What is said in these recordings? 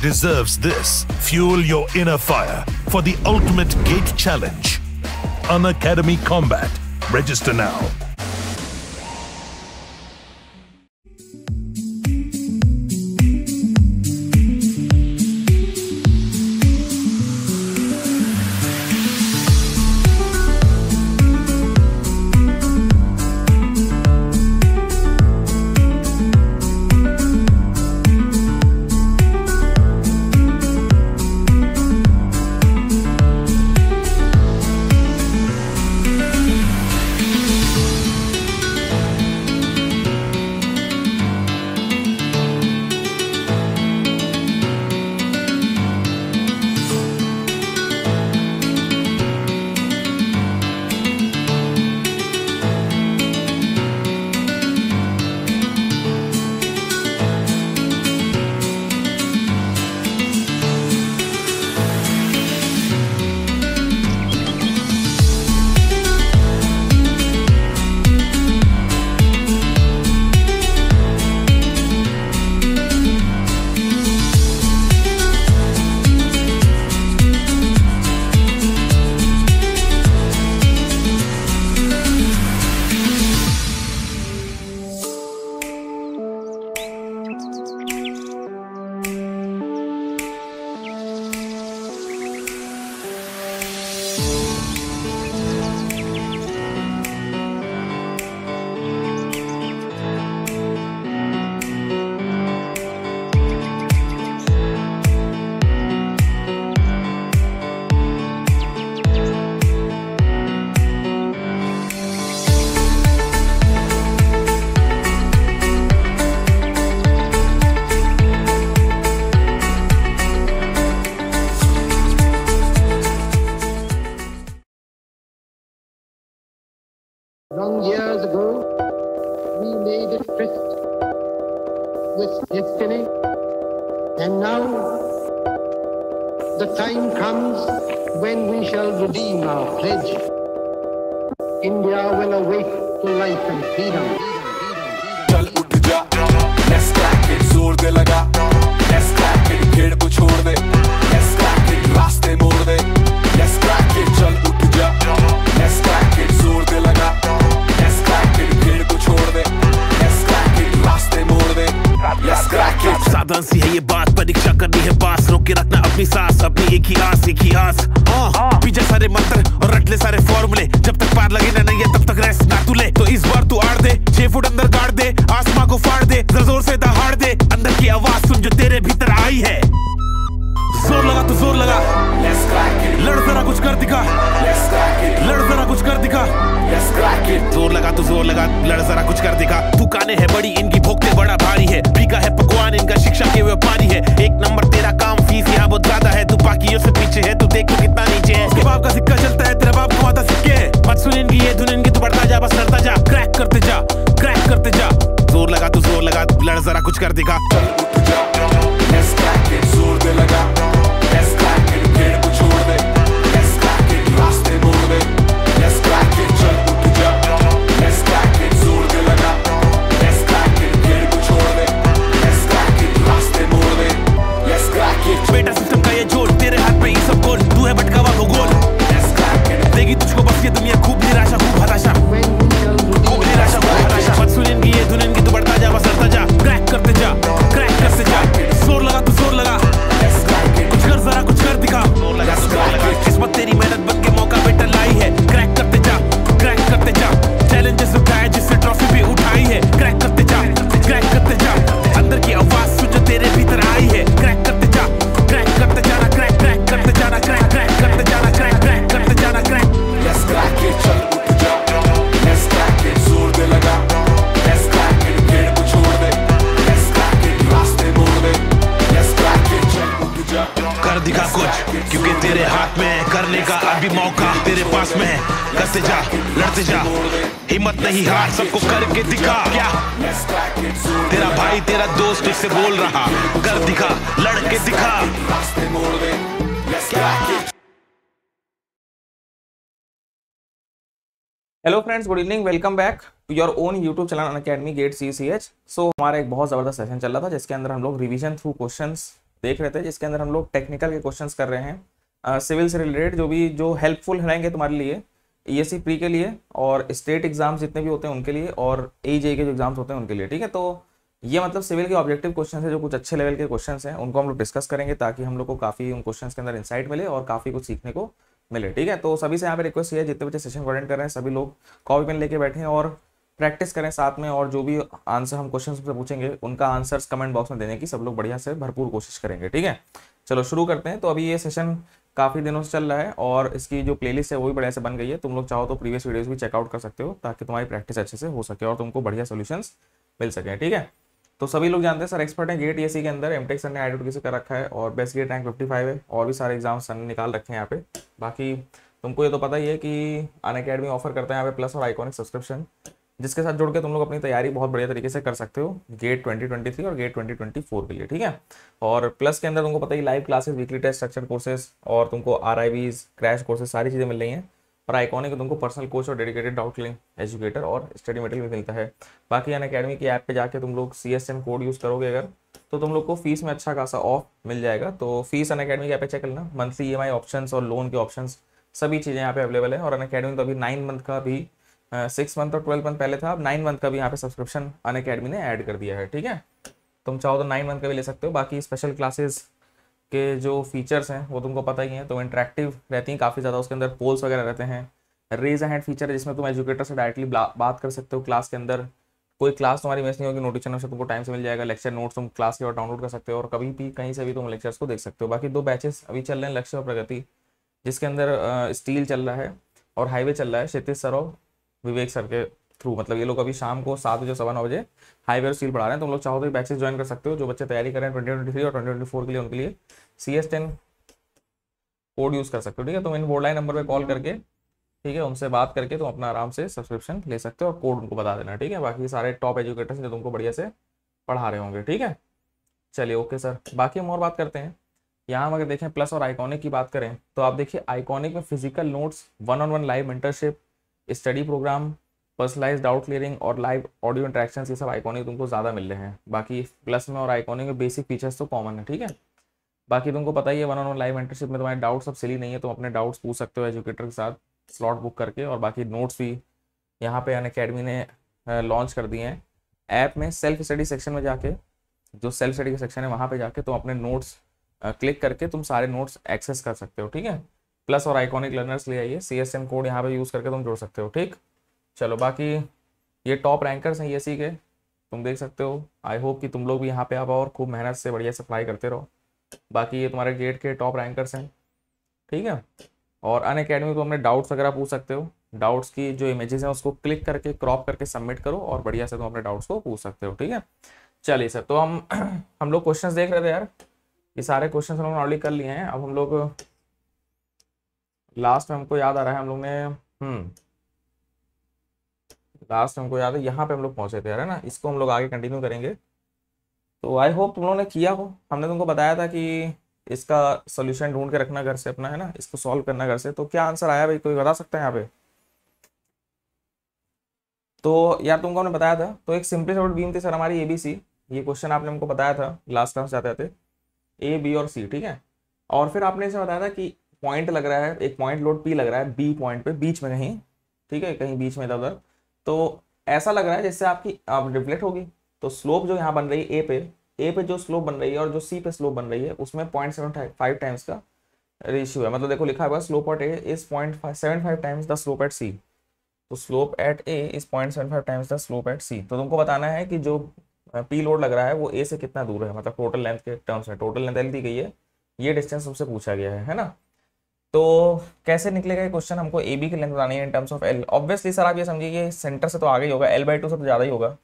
deserves this. Fuel your inner fire for the ultimate gate challenge. academy Combat. Register now. करते जा crack करते जा जोर लगा तो जोर लगा लड़ जरा कुछ कर देगा नहीं हार सबको करके दिखा क्या तेरा भाई तेरा दोस्त तुझसे बोल रहा कर दिखा लड़के दिखा hello friends good evening welcome back to your own YouTube channel academy GATE C C H so हमारा एक बहुत ज़बरदस्त सेशन चल रहा था जिसके अंदर हम लोग रिवीजन थ्रू क्वेश्चंस देख रहे थे जिसके अंदर हम लोग टेक्निकल के क्वेश्चंस कर रहे हैं सिविल से रिलेटेड जो भी जो हेल्पफुल रहेंगे तुम्हारे लिए ई प्री के लिए और स्टेट एग्जाम्स जितने भी होते हैं उनके लिए और ए के जो एग्जाम्स होते हैं उनके लिए ठीक है तो ये मतलब सिविल के ऑब्जेक्टिव क्वेश्चन है जो कुछ अच्छे लेवल के क्वेश्चन हैं उनको हम लोग डिस्कस करेंगे ताकि हम लोग को काफ़ी उन क्वेश्चन के अंदर इंसाइट मिले और काफ़ी कुछ सीखने को मिले ठीक है तो सभी से यहाँ पे रिक्वेस्ट है जितने बच्चे सेशन अटेंड कर रहे हैं सभी लोग कॉपी पेन लेके बैठे और प्रैक्टिस करें साथ में और जो भी आंसर हम क्वेश्चन से पूछेंगे उनका आंसर्स कमेंट बॉक्स में देने की सब लोग बढ़िया से भरपूर कोशिश करेंगे ठीक है चलो शुरू करते हैं तो अभी ये सेशन काफ़ी दिनों से चल रहा है और इसकी जो प्लेलिस्ट है वो भी बढ़िया से बन गई है तुम लोग चाहो तो प्रीवियस वीडियोज़ भी चेकआउट कर सकते हो ताकि तुम्हारी प्रैक्टिस अच्छे से हो सके और तुमको बढ़िया सोल्यूशंस मिल सके ठीक है तो सभी लोग जानते हैं सर एक्सपर्ट हैं गेट ए के अंदर एमटेक सर ने आई से कर रखा है और best GATE rank fifty five है और भी सारे एग्जाम सर ने निकाल रखे हैं यहाँ पे बाकी तुमको ये तो पता ही है कि अन अकेडमी ऑफर करता है यहाँ पे प्लस और आइकॉनिक सब्सक्रिप्शन जिसके साथ जुड़ के तुम लोग अपनी तैयारी बहुत बढ़िया तरीके से कर सकते हो गेट 2023 और गेट 2024 के लिए ठीक है और प्लस के अंदर तुमको पता ही live classes weekly test structure courses और तुमको आर क्रैश कोर्सेज सारी चीज़ें मिल रही हैं और आइकॉनिक तुमको पर्सनल कोच और डेडिकेटेड डाउट लिंग एजुकेटर और स्टडी मटेरियल भी मिलता है बाकी अन अकेडमी की ऐप पर जाकर तुम लोग C S M code use करोगे अगर तो तुम लोग को फीस में अच्छा खासा ऑफ मिल जाएगा तो फीस अन अकेडमी की ऐप चेक करना monthly E M I option और लोन के ऑप्शन सभी चीज़ें यहाँ पे अवेलेबल है और अन अकेडमी तो अभी नाइन मंथ का भी सिक्स मंथ और ट्वेल्व मंथ पहले था अब नाइन मंथ का भी यहाँ पे सब्सक्रिप्शन अन अकेडमी ने ऐड कर दिया है ठीक है तुम चाहो तो नाइन मंथ का भी ले सकते हो बाकी स्पेशल क्लासेस के जो फीचर्स हैं वो तुमको पता ही है तो इंटरेक्टिव रहती हैं काफ़ी ज़्यादा उसके अंदर पोल्स वगैरह रहते हैं रेज हैंड फीचर है जिसमें तुम एजुकेटर से डायरेक्टली बात कर सकते हो क्लास के अंदर कोई क्लास तुम्हारी मिस नहीं होगी नोटिफिकेशन से तुमको टाइम से मिल जाएगा लेक्चर नोट्स तुम क्लास के और डाउनलोड कर सकते हो और कभी भी कहीं से भी तुम लेक्चर्स को देख सकते हो बाकी दो बैचेस अभी चल रहे हैं लक्ष्य और प्रगति जिसके अंदर स्टील चल रहा है और हाईवे चल रहा है क्षितिज सरो विवेक सर के थ्रू मतलब ये लोग अभी शाम को सात बजे सवा नौ बजे हाईवेयर सील पढ़ा रहे हैं तुम तो लोग चाहो तो बैच ज्वाइन कर सकते हो जो बच्चे तैयारी करें ट्वेंटी ट्वेंटी थ्री और ट्वेंटी ट्वेंटी फोर के लिए उनके लिए C S ten code use कर सकते हो ठीक है तुम इन बोर्ड लाइन नंबर पर कॉल करके ठीक है उनसे बात करके तुम अपना आराम से सब्सक्रिप्शन ले सकते हो और कोड उनको बता देना ठीक है बाकी सारे टॉप एजुकेटर्स जो तुमको बढ़िया से पढ़ा रहे होंगे ठीक है चलिए ओके सर बाकी हम और बात करते हैं यहाँ हम अगर देखें प्लस और आइकॉनिक की बात करें तो आप देखिए आइकॉनिक में physical notes one on one live internship study program personalise doubt clearing और लाइव ऑडियो इंट्रैक्शन ये सब आइकॉनिक तुमको ज़्यादा मिल रहे हैं बाकी प्लस में और आइकॉनिक में बेसिक फीचर्स तो कॉमन है ठीक है बाकी तुमको पता ही है one on one live mentorship में तुम्हारे डाउट्स अब सिली नहीं है तुम अपने डाउट्स पूछ सकते हो एजुकेटर के साथ स्लॉट बुक करके और बाकी नोट्स भी यहाँ पे अन अकेडमी ने लॉन्च कर दिए हैं ऐप में सेल्फ स्टडी सेक्शन में जाके जो सेल्फ स्टडी का सेक्शन है वहाँ पे जाके तुम अपने नोट्स क्लिक करके तुम सारे नोट्स एक्सेस कर सकते हो ठीक है प्लस और आइकॉनिक लर्नर्स ले आइए सी एस एम कोड यहाँ पे यूज़ करके तुम जोड़ सकते हो ठीक चलो बाकी ये टॉप रैंकर्स हैं ये e सी e के तुम देख सकते हो आई होप कि तुम लोग भी यहाँ पे आप और खूब मेहनत से बढ़िया से करते रहो बाकी ये तुम्हारे गेट के टॉप रैंकर्स हैं ठीक है और अन अकेडमी को अपने डाउट्स वगैरह पूछ सकते हो डाउट्स की जो इमेजेस हैं उसको क्लिक करके क्रॉप करके सबमिट करो और बढ़िया से तुम अपने डाउट्स को पूछ सकते हो ठीक है चलिए सर तो हम हम लोग क्वेश्चन देख रहे थे यार ये सारे क्वेश्चन हम लोग ऑलरेडी कर लिए हैं अब हम लोग लास्ट में हमको याद आ रहा है हम लोग ने हम्म लास्ट में हमको याद है यहाँ पे हम लोग पहुंचे थे है ना इसको हम लोग आगे कंटिन्यू करेंगे तो आई होप तुम लोगों ने किया हो हमने तुमको बताया था कि इसका सोल्यूशन ढूंढ के रखना घर से अपना है ना इसको सॉल्व करना घर से तो क्या आंसर आया भाई कोई बता सकता है यहाँ पे तो यार तुमको हमने बताया था तो एक सिंपली सॉल्व बीम थी सर हमारी ए बी सी ये क्वेश्चन आपने हमको बताया था लास्ट क्लास जाते थे ए बी और सी ठीक है और फिर आपने इसे बताया था कि पॉइंट लग रहा है एक पॉइंट लोड पी लग रहा है बी पॉइंट पे बीच में कहीं ठीक है कहीं बीच में इधर उधर तो ऐसा लग रहा है जैसे आपकी आप रिफ्लेक्ट होगी तो स्लोप जो यहाँ बन रही है ए पे ए पे जो स्लोप बन रही है और जो सी पे स्लोप बन रही है उसमें पॉइंट सेवन फाइव टाइम्स का रेशियो है मतलब देखो लिखा हुआ slope at A is point seven five times the slope at C तो slope at A is point seven five times the slope at C तो तुमको बताना है कि जो पी लोड लग रहा है वो ए से कितना दूर है मतलब टोटल लेंथ के टर्म्स में टोटल लेंथ एल दी गई है ये डिस्टेंस तुमसे पूछा गया है है ना तो कैसे निकलेगा ये क्वेश्चन हमको ए बी की लेंथ बतानी है in terms of L obviously sir आप ये समझिए कि सेंटर से तो आगे ही होगा एल बाई टू से तो ज़्यादा ही होगा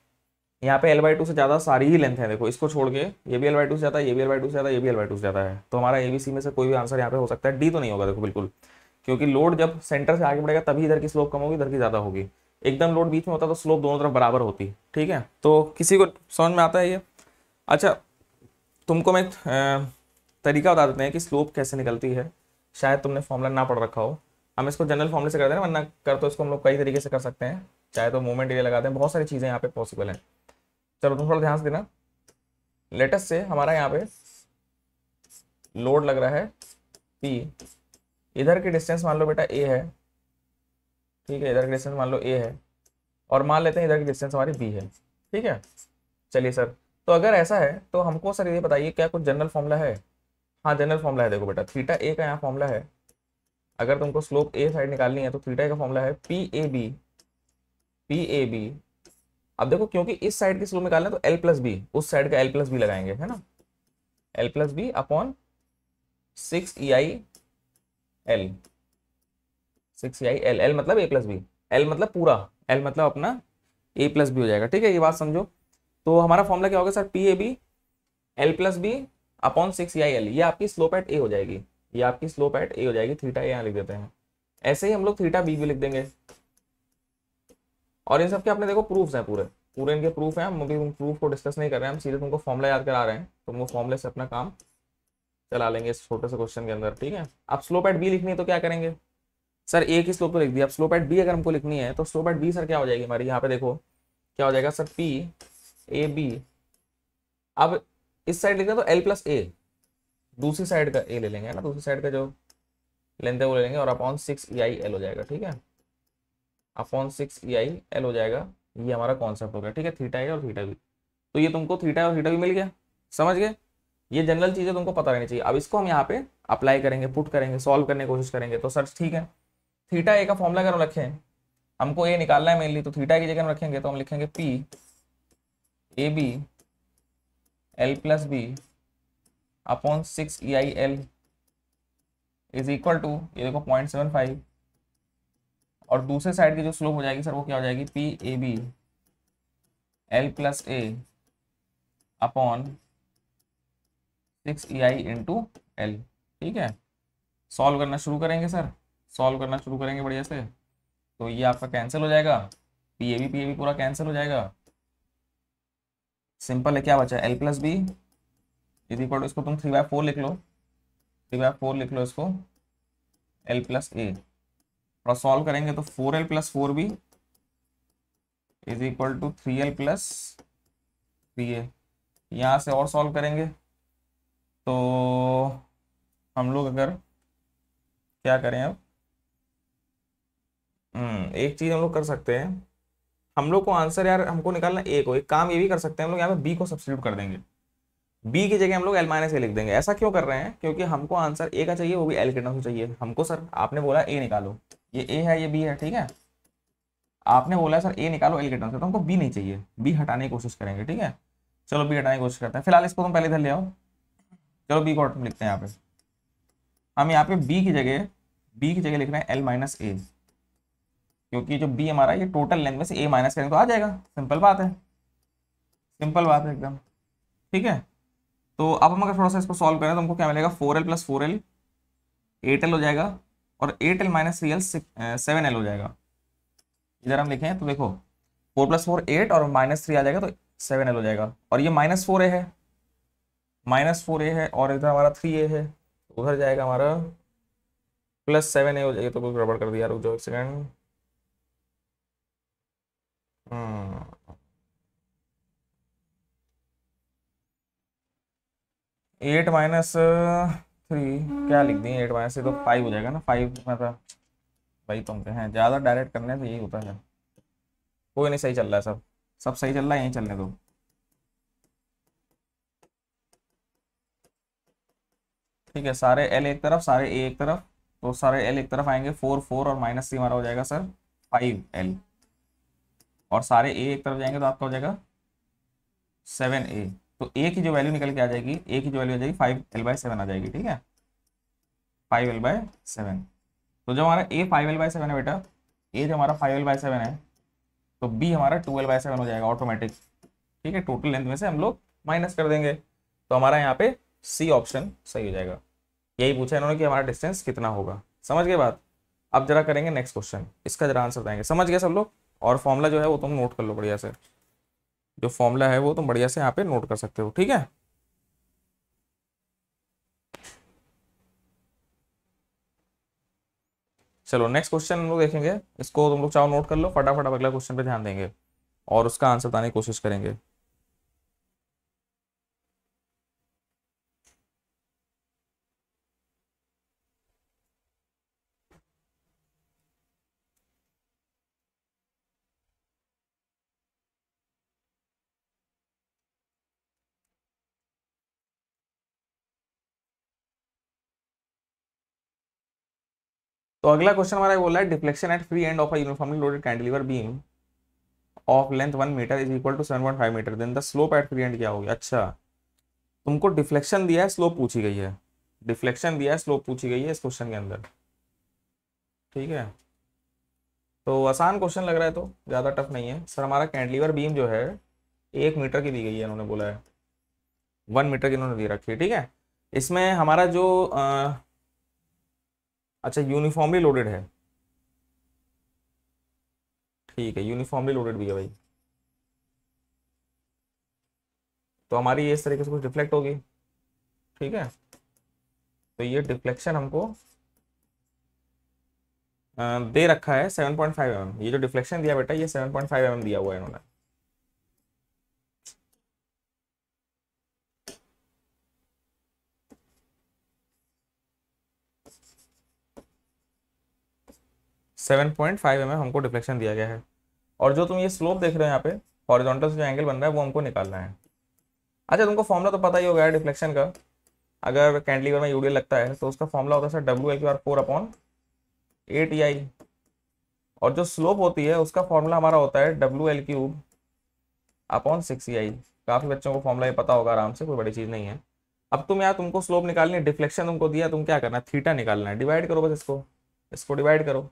यहाँ पे एल बाई टू से ज़्यादा सारी ही लेंथ है देखो इसको छोड़ के ये भी एल बाई टू से ज़्यादा ये भी एल बाई टू से ज़्यादा ये भी एल बाई टू से ज़्यादा है तो हमारा ए बी सी में से कोई भी आंसर यहाँ पे हो सकता है डी तो नहीं होगा देखो बिल्कुल क्योंकि लोड जब सेंटर से आगे बढ़ेगा तभी इधर की स्लोप कम होगी इधर की ज़्यादा होगी एकदम लोड बीच में होता तो स्लोप दोनों तरफ बराबर होती ठीक है तो किसी को समझ में आता है ये अच्छा तुमको मैं तरीका बता देते हैं कि स्लोप कैसे निकलती है शायद तुमने फॉर्मूला ना पढ़ रखा हो हम इसको जनरल फॉर्मूले से कर देना वरना कर तो इसको हम लोग कई तरीके से कर सकते हैं चाहे तो मूवमेंट एरिया लगाते हैं बहुत सारी चीज़ें यहाँ पे पॉसिबल हैं चलो तुम थोड़ा ध्यान से देना लेटेस्ट से हमारा यहाँ पे लोड लग रहा है पी इधर की डिस्टेंस मान लो बेटा ए है ठीक है इधर की डिस्टेंस मान लो ए है और मान लेते हैं इधर की डिस्टेंस हमारी बी है ठीक है चलिए सर तो अगर ऐसा है तो हमको सर ये बताइए क्या कुछ जनरल फॉर्मूला है हाँ जनरल फॉर्मूला है देखो बेटा थीटा ए का यहाँ फॉर्मूला है अगर तुमको स्लोप ए साइड निकालनी है तो थीटा का फॉर्मूला है P A B P A B अब देखो क्योंकि इस साइड की स्लोप निकालना है तो एल प्लस बी उस साइड का एल प्लस बी लगाएंगे है ना L plus B upon six E I L six E I L L मतलब ए प्लस बी एल मतलब पूरा एल मतलब अपना ए प्लस बी हो जाएगा ठीक है ये बात समझो तो हमारा फॉर्मूला क्या होगा sir P A B L plus B upon six या एल ये आपकी स्लोप एट ए हो जाएगी ये आपकी स्लोप एट ए हो जाएगी थीटा यहाँ लिख देते हैं ऐसे ही हम लोग थीटा बी भी लिख देंगे और इन सब के आपने देखो प्रूफ हैं पूरे पूरे इनके प्रूफ हैं हम अभी उन प्रूफ को डिस्कस नहीं कर रहे हैं हम सीधे तुमको फॉर्मूला याद करा रहे हैं तो वो फॉर्मूले से अपना काम चला लेंगे इस छोटे से क्वेश्चन के अंदर ठीक है आप स्लोप एट बी लिखनी है तो क्या करेंगे सर ए की स्लोप तो लिख दी अब स्लोप एट बी अगर हमको लिखनी है तो स्लोप एट बी सर क्या हो जाएगी हमारी यहाँ पे देखो क्या हो जाएगा सर पी ए बी अब इस साइड लिखना तो एल प्लस ए दूसरी साइड का ए ले लेंगे है ना दूसरी साइड का जो लेंथ है वो ले लेंगे और upon six E I L हो जाएगा ठीक है upon six E I L हो जाएगा ये हमारा कॉन्सेप्ट हो गया ठीक है थीटा ए और थीटा बी तो ये तुमको थीटा और थीटा बी मिल गया समझ गए ये जनरल चीज़ें तुमको पता रहनी चाहिए अब इसको हम यहाँ पे अप्लाई करेंगे पुट करेंगे सॉल्व करने की कोशिश करेंगे तो सर ठीक है थीटा ए का फॉर्मूला अगर हम रखें हमको ए निकालना है मेनली तो थीटा की जगह हम रखेंगे तो हम लिखेंगे P A B L plus B upon six E I L is equal to ये देखो पॉइंट सेवन फाइव और दूसरे साइड की जो स्लोप हो जाएगी सर वो क्या हो जाएगी P A B L plus A upon six E I into L ठीक है सॉल्व करना शुरू करेंगे सर सॉल्व करना शुरू करेंगे बढ़िया से तो ये आपका कैंसिल हो जाएगा P A B P A B पूरा कैंसिल हो जाएगा सिंपल है क्या बचा L plus B is equal to इसको तुम थ्री बाय फोर लिख लो थ्री बाय फोर लिख लो इसको एल प्लस ए और सॉल्व करेंगे तो four L plus four B is equal to three L plus three A यहाँ से और सॉल्व करेंगे तो हम लोग अगर क्या करें अब हम्म, एक चीज़ हम लोग कर सकते हैं हम लोग को आंसर यार हमको निकालना ए को एक काम ये भी कर सकते हैं हम लोग यहाँ पे बी को सब्सिट्यूट कर देंगे बी की जगह हम लोग एल माइनस ए लिख देंगे ऐसा क्यों कर रहे हैं क्योंकि हमको आंसर ए का चाहिए वो भी एल के को चाहिए हमको सर आपने बोला ए निकालो ये ए है ये बी है ठीक है आपने बोला सर ए निकालो एल के टर्म से तो हमको बी नहीं चाहिए बी हटाने की कोशिश करेंगे ठीक है चलो बी हटाने की कोशिश करते हैं फिलहाल इसको तुम पहले इधर ले आओ चलो बी को लिखते हैं यहाँ पे हम यहाँ पे बी की जगह बी की जगह लिख रहे हैं एल माइनस ए क्योंकि जो बी हमारा ये टोटल लेंथ में से ए माइनस करेंगे तो आ जाएगा सिंपल बात है सिंपल बात है एकदम ठीक है तो अब हम अगर थोड़ा सा इसको सॉल्व करें तो हमको क्या मिलेगा four L plus four L eight L हो जाएगा और eight L minus three L seven L हो जाएगा इधर हम लिखें तो देखो फोर प्लस फोर एट और माइनस थ्री आ जाएगा तो सेवन एल हो जाएगा और ये माइनस फोर ए है माइनस फोर ए है और इधर हमारा थ्री ए है उधर जाएगा हमारा प्लस सेवन ए हो जाएगा तो कुछ गड़बड़ कर दिया रुक जाओ एक सेकेंड एट माइनस थ्री क्या लिख दी एट माइनस थ्री तो फाइव हो जाएगा ना फाइव में था भाई तुम तो हैं ज़्यादा डायरेक्ट करने से तो यही होता है कोई नहीं सही चल रहा है सब सब सही चल रहा है यहीं चलने दो ठीक है सारे एल एक तरफ सारे ए एक तरफ तो सारे एल एक तरफ आएंगे फोर फोर और माइनस सी हमारा हो जाएगा सर फाइव एल और सारे ए एक तरफ जाएंगे तो आपका हो जाएगा सेवन ए तो ए की जो वैल्यू निकल के आ जाएगी ए की जो वैल्यू आ जाएगी फाइव एल बाय सेवन आ जाएगी ठीक है फाइव एल बाय सेवन तो जो हमारा A five L by seven है बेटा ए जो हमारा फाइव एल बाय सेवन है तो बी हमारा टू एल बाय सेवन हो जाएगा ऑटोमेटिक ठीक है टोटल लेंथ में से हम लोग माइनस कर देंगे तो हमारा यहाँ पे सी ऑप्शन सही हो जाएगा यही पूछा इन्होंने कि हमारा डिस्टेंस कितना होगा समझ गए बात अब जरा करेंगे नेक्स्ट क्वेश्चन इसका जरा आंसर बताएंगे समझ गए सब लोग और फॉर्मूला जो है वो तुम नोट कर लो बढ़िया से जो फॉर्मूला है वो तुम बढ़िया से यहाँ पे नोट कर सकते हो ठीक है चलो नेक्स्ट क्वेश्चन हम लोग देखेंगे इसको तुम लोग चाहो नोट कर लो फटाफट अगला क्वेश्चन पे ध्यान देंगे और उसका आंसर बताने की कोशिश करेंगे तो अगला क्वेश्चन हमारा बोला है deflection at free end of a uniformly loaded cantilever beam of length one metre is equal to seven point five metre then the slope at free end क्या हो गया अच्छा तुमको डिफ्लेक्शन दिया है स्लोप पूछी गई है डिफ्लेक्शन दिया है स्लोप पूछी गई है इस क्वेश्चन के अंदर ठीक है तो आसान क्वेश्चन लग रहा है तो ज़्यादा टफ नहीं है सर हमारा कैंडलीवर बीम जो है एक मीटर की दी गई है इन्होंने बोला है वन मीटर की इन्होंने दी रखी है ठीक है इसमें हमारा जो आ, अच्छा यूनिफॉर्मली लोडेड है ठीक है यूनिफॉर्मली लोडेड भी है भाई तो हमारी इस तरीके से कुछ डिफ्लेक्ट होगी ठीक है तो ये डिफ्लेक्शन हमको दे रखा है सेवन पॉइंट फाइव एम ये जो डिफ्लेक्शन दिया बेटा ये सेवन पॉइंट फाइव एम दिया हुआ है इन्होंने सेवन पॉइंट फाइव एम हमको डिफ्लेक्शन दिया गया है और जो तुम ये स्लोप देख रहे हो यहाँ पे हॉरिजॉन्टल से जो एंगल बन रहा है वो हमको निकालना है अच्छा तुमको फॉर्मूला तो पता ही होगा डिफ्लेक्शन का अगर कैंडलीवर में यूडीएल लगता है तो उसका फॉर्मूला होता है sir W L Q R four upon A T I और जो स्लोप होती है उसका फॉर्मूला हमारा होता है W L cube upon six E I काफ़ी बच्चों को फॉर्मूला ये पता होगा आराम से कोई बड़ी चीज़ नहीं है अब तुम यार तुमको स्लोप निकालनी है डिफ्लेक्शन तुमको दिया तुम क्या करना है थीटा निकालना है डिवाइड करो बस इसको इसको डिवाइड करो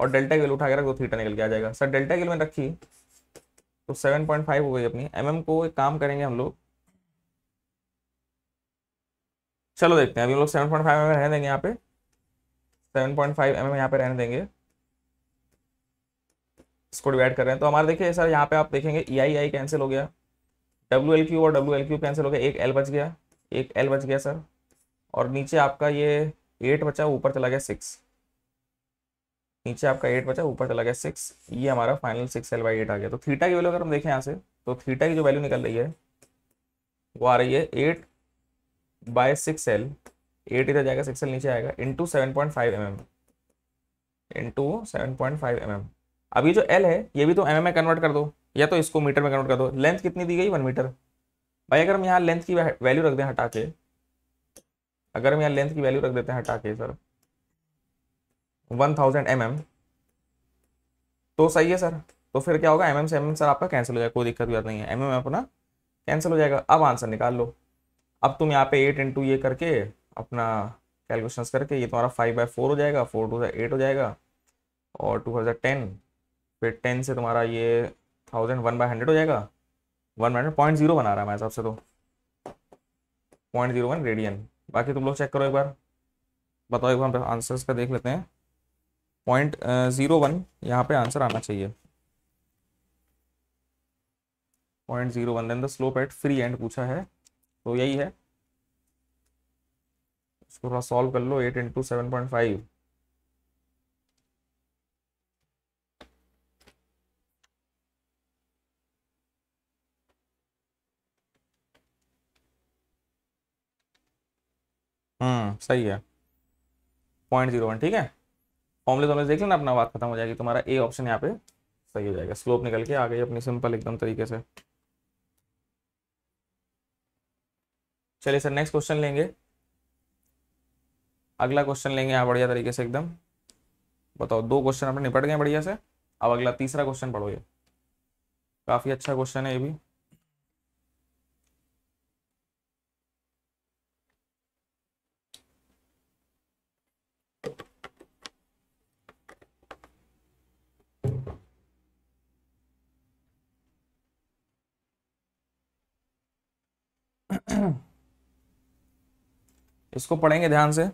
और डेल्टा की वैल्यू उठा के रख दो थीटा निकल के आ जाएगा सर डेल्टा की वैल्यू रखी तो सेवन पॉइंट फाइव हो गई अपनी एम mm को एक काम करेंगे हम लोग चलो देखते हैं अभी हम लोग सेवन पॉइंट फाइव एम रहने देंगे यहाँ पे seven point five M M यहाँ पे रहने देंगे इसको डिवाइड कर रहे हैं तो हमारे देखिए सर यहाँ पे आप देखेंगे ई आई आई कैंसिल हो गया डब्ल्यू एल क्यू और डब्ल्यू एल क्यू कैंसिल हो गया एक एल बच गया एक एल बच गया सर और नीचे आपका ये एट बचा ऊपर चला गया सिक्स नीचे आपका एट बचा ऊपर चला गया सिक्स ये हमारा final six L by eight आ गया तो थीटा की वैल्यू अगर हम देखें यहाँ से तो थीटा की जो वैल्यू निकल रही है वो आ रही है eight by six L eight इधर जाएगा सिक्स एल नीचे आएगा into seven point five M M into seven point five M M अब ये जो एल है ये भी तो एम एम में कन्वर्ट कर दो या तो इसको मीटर में कन्वर्ट कर दो लेंथ कितनी दी गई वन मीटर भाई अगर हम यहाँ लेंथ की वैल्यू रख दें हटा के अगर हम यहाँ लेंथ की वैल्यू रख देते हैं हटा के sir one thousand M M तो सही है सर तो फिर क्या होगा एम एम से एम सर आपका कैंसिल हो जाएगा कोई दिक्कत नहीं है एम एम अपना कैंसिल हो जाएगा अब आंसर निकाल लो अब तुम यहाँ पे एट इंटू ये करके अपना कैलकुलेशन करके ये तुम्हारा फाइव बाई फोर हो जाएगा फोर टू एट हो जाएगा और टू थाउजेंड टेन फिर टेन से तुम्हारा ये थाउजेंड वन बाई हंड्रेड हो जाएगा वन हंड्रेड पॉइंट जीरो बना रहा है मेरे हिसाब से तो पॉइंट जीरो वन रेडियन बाकी तुम लोग चेक करो एक बार बताओ एक बार आंसर्स का देख लेते हैं पॉइंट ज़ीरो वन यहाँ पे आंसर आना चाहिए point zero one then the slope at free end पूछा है तो यही है इसको थोड़ा सॉल्व कर लो eight into seven point five hmm सही है पॉइंट जीरो वन ठीक है फॉर्मले तो देख लेना अपना बात खत्म हो जाएगी तुम्हारा ए ऑप्शन यहाँ पे सही हो जाएगा स्लोप निकल के आ गई अपनी सिंपल एकदम तरीके से चलिए सर नेक्स्ट क्वेश्चन लेंगे अगला क्वेश्चन लेंगे यहाँ बढ़िया तरीके से एकदम बताओ दो क्वेश्चन अपने निपट गए बढ़िया से अब अगला तीसरा क्वेश्चन पढ़ो ये काफ़ी अच्छा क्वेश्चन है ये भी इसको पढ़ेंगे ध्यान से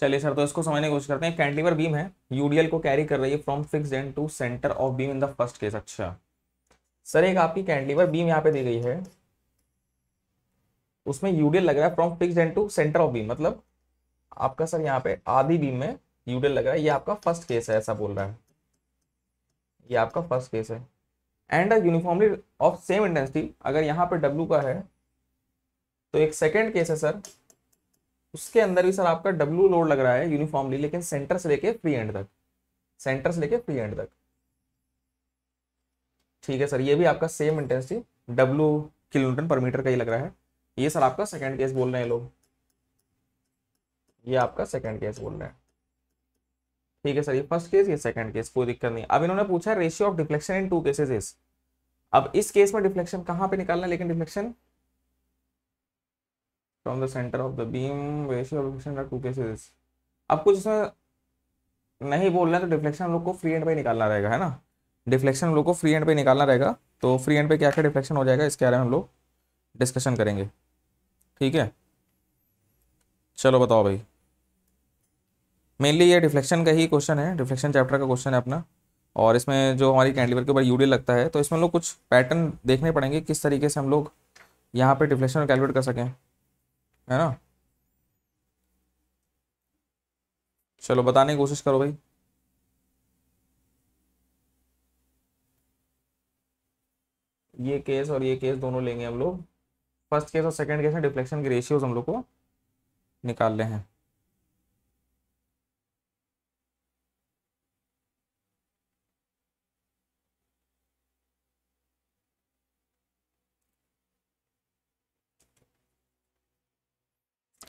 चलिए सर तो इसको समझने की कोशिश करते हैं कैंटिलीवर बीम है यूडीएल को कैरी कर रही है from fix end to centre of beam in the first case अच्छा सर एक आपकी कैंटिलीवर बीम यहाँ पे दी गई है उसमें यूडीएल लग रहा है from fix end to centre of beam मतलब आपका सर यहाँ पे आधी बीम में यूडीएल लग रहा है ये आपका फर्स्ट केस है ऐसा बोल रहा है ये आपका फर्स्ट केस है and uniformly of same intensity अगर यहाँ पे डब्लू का है तो एक सेकेंड केस है सर उसके अंदर भी सर आपका डब्ल्यू लोड लग रहा है यूनिफॉर्मली लेकिन सेंटर से लेके फ्री एंड तक सेंटर से लेके फ्री एंड तक ठीक है सर ये भी आपका same intensity W kilometre per metre का ही लग रहा है ये सर आपका सेकेंड केस बोल रहे हैं लोग ये आपका सेकेंड केस बोल रहे हैं ठीक है सर ये फर्स्ट केस ये सेकंड केस कोई दिक्कत नहीं अब इन्होंने पूछा है ratio of deflection in two cases is अब इस केस में डिफ्लेक्शन कहाँ पे निकालना है लेकिन deflection from the centre of the beam ratio of deflection two cases अब कुछ इसमें नहीं बोल रहे हैं तो डिफ्लेक्शन हम लोग को फ्री एंड पे निकालना रहेगा है ना डिफ्लेक्शन हम लोग को फ्री एंड पे निकालना रहेगा तो फ्री एंड पे क्या क्या डिफ्लेक्शन हो जाएगा इसके बारे में हम लोग डिस्कशन करेंगे ठीक है चलो बताओ भाई मेनली ये डिफ्लेक्शन का ही क्वेश्चन है डिफ्लेक्शन चैप्टर का क्वेश्चन है अपना और इसमें जो हमारी कैंडलीवर के ऊपर यूडी लगता है तो इसमें लोग कुछ पैटर्न देखने पड़ेंगे किस तरीके से हम लोग यहाँ पे डिफ्लेक्शन कैलकुलेट कर सकें है ना चलो बताने की कोशिश करो भाई ये केस और ये केस दोनों लेंगे हम लोग फर्स्ट केस और सेकंड केस में डिफ्लेक्शन के रेशियोज हम लोग को निकाल रहे हैं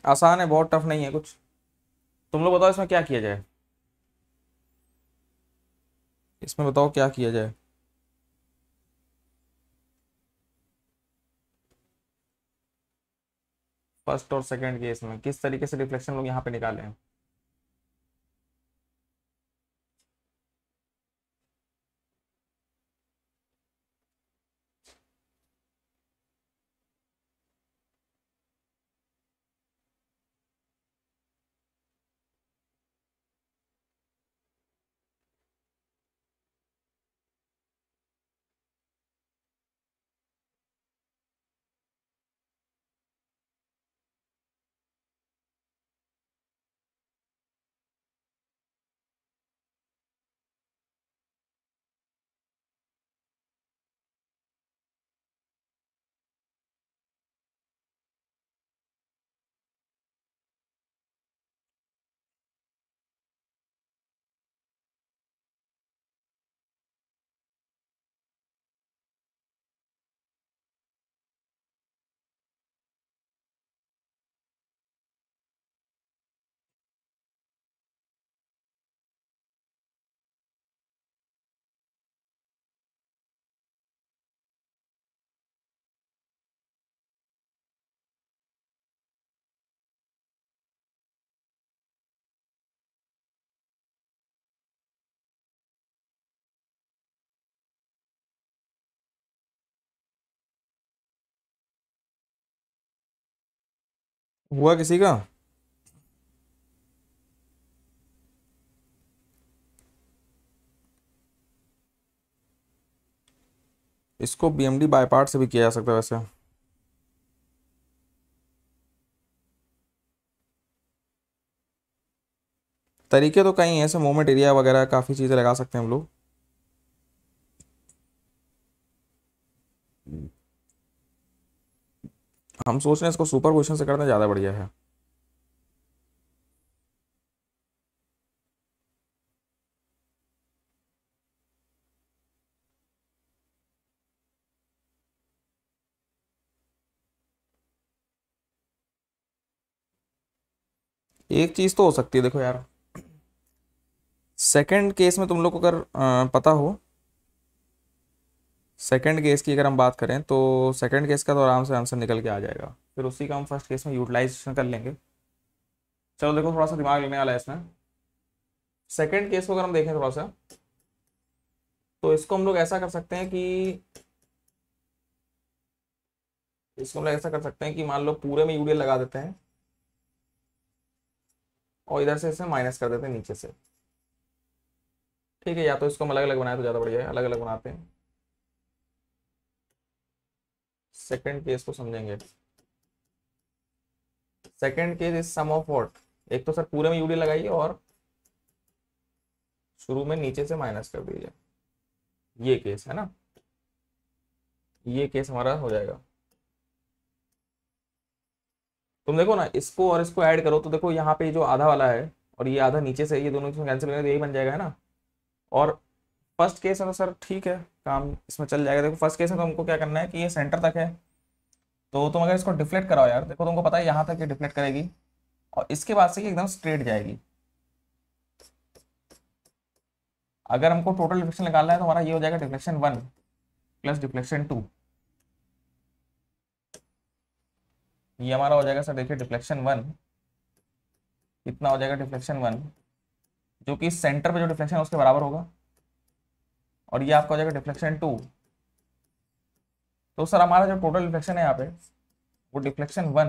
आसान है बहुत टफ नहीं है कुछ तुम लोग बताओ इसमें क्या किया जाए इसमें बताओ क्या किया जाए फर्स्ट और सेकंड केस में किस तरीके से रिफ्लेक्शन लोग यहाँ पे निकाले हैं हुआ किसी का इसको बी एम डी पार्ट से भी किया जा सकता है वैसे तरीके तो कई हैं ऐसे मोमेंट एरिया वगैरह काफ़ी चीज़ें लगा सकते हैं हम लोग हम सोच रहे हैं इसको सुपर क्वेश्चन से करना ज़्यादा बढ़िया है एक चीज़ तो हो सकती है देखो यार सेकंड केस में तुम लोग को अगर पता हो सेकंड केस की अगर हम बात करें तो सेकंड केस का तो आराम से आंसर निकल के आ जाएगा फिर उसी का हम फर्स्ट केस में यूटिलाइजेशन कर लेंगे चलो देखो थोड़ा सा दिमाग लेने वाला है इसमें सेकंड केस को अगर हम देखें थोड़ा सा तो इसको हम लोग ऐसा कर सकते हैं कि इसको हम लोग ऐसा कर सकते हैं कि मान लो पूरे में यूडीएल लगा देते हैं और इधर से इसे माइनस कर देते हैं नीचे से ठीक है या तो इसको हम अलग अलग बनाए तो ज़्यादा बढ़िया है अलग अलग बनाते हैं सेकंड केस को समझेंगे second case is sum of what एक तो सर पूरे में यूडी लगाइए और शुरू में नीचे से माइनस कर दीजिए ये केस है ना ये केस हमारा हो जाएगा तुम देखो ना इसको और इसको ऐड करो तो देखो यहाँ पे जो आधा वाला है और ये आधा नीचे से ये दोनों कैंसिल करेंगे तो यही बन जाएगा है ना और फर्स्ट केस है तो सर ठीक है काम इसमें चल जाएगा देखो फर्स्ट केस में तो हमको क्या करना है कि ये सेंटर तक है तो तुम अगर इसको डिफ्लेक्ट कराओ यार देखो तुमको पता है यहाँ तक ये डिफ्लेक्ट करेगी और इसके बाद से ये एकदम स्ट्रेट जाएगी अगर हमको टोटल डिफ्लेक्शन निकालना है तो हमारा ये हो जाएगा deflection one plus deflection two ये हमारा हो जाएगा सर देखिए डिफ्लेक्शन वन कितना हो जाएगा डिफ्लेक्शन वन जो कि सेंटर पे जो डिफ्लेक्शन है उसके बराबर होगा और ये आपका हो जाएगा डिफ्लेक्शन टू तो सर हमारा जो टोटल डिफ्लेक्शन है यहाँ पे वो deflection one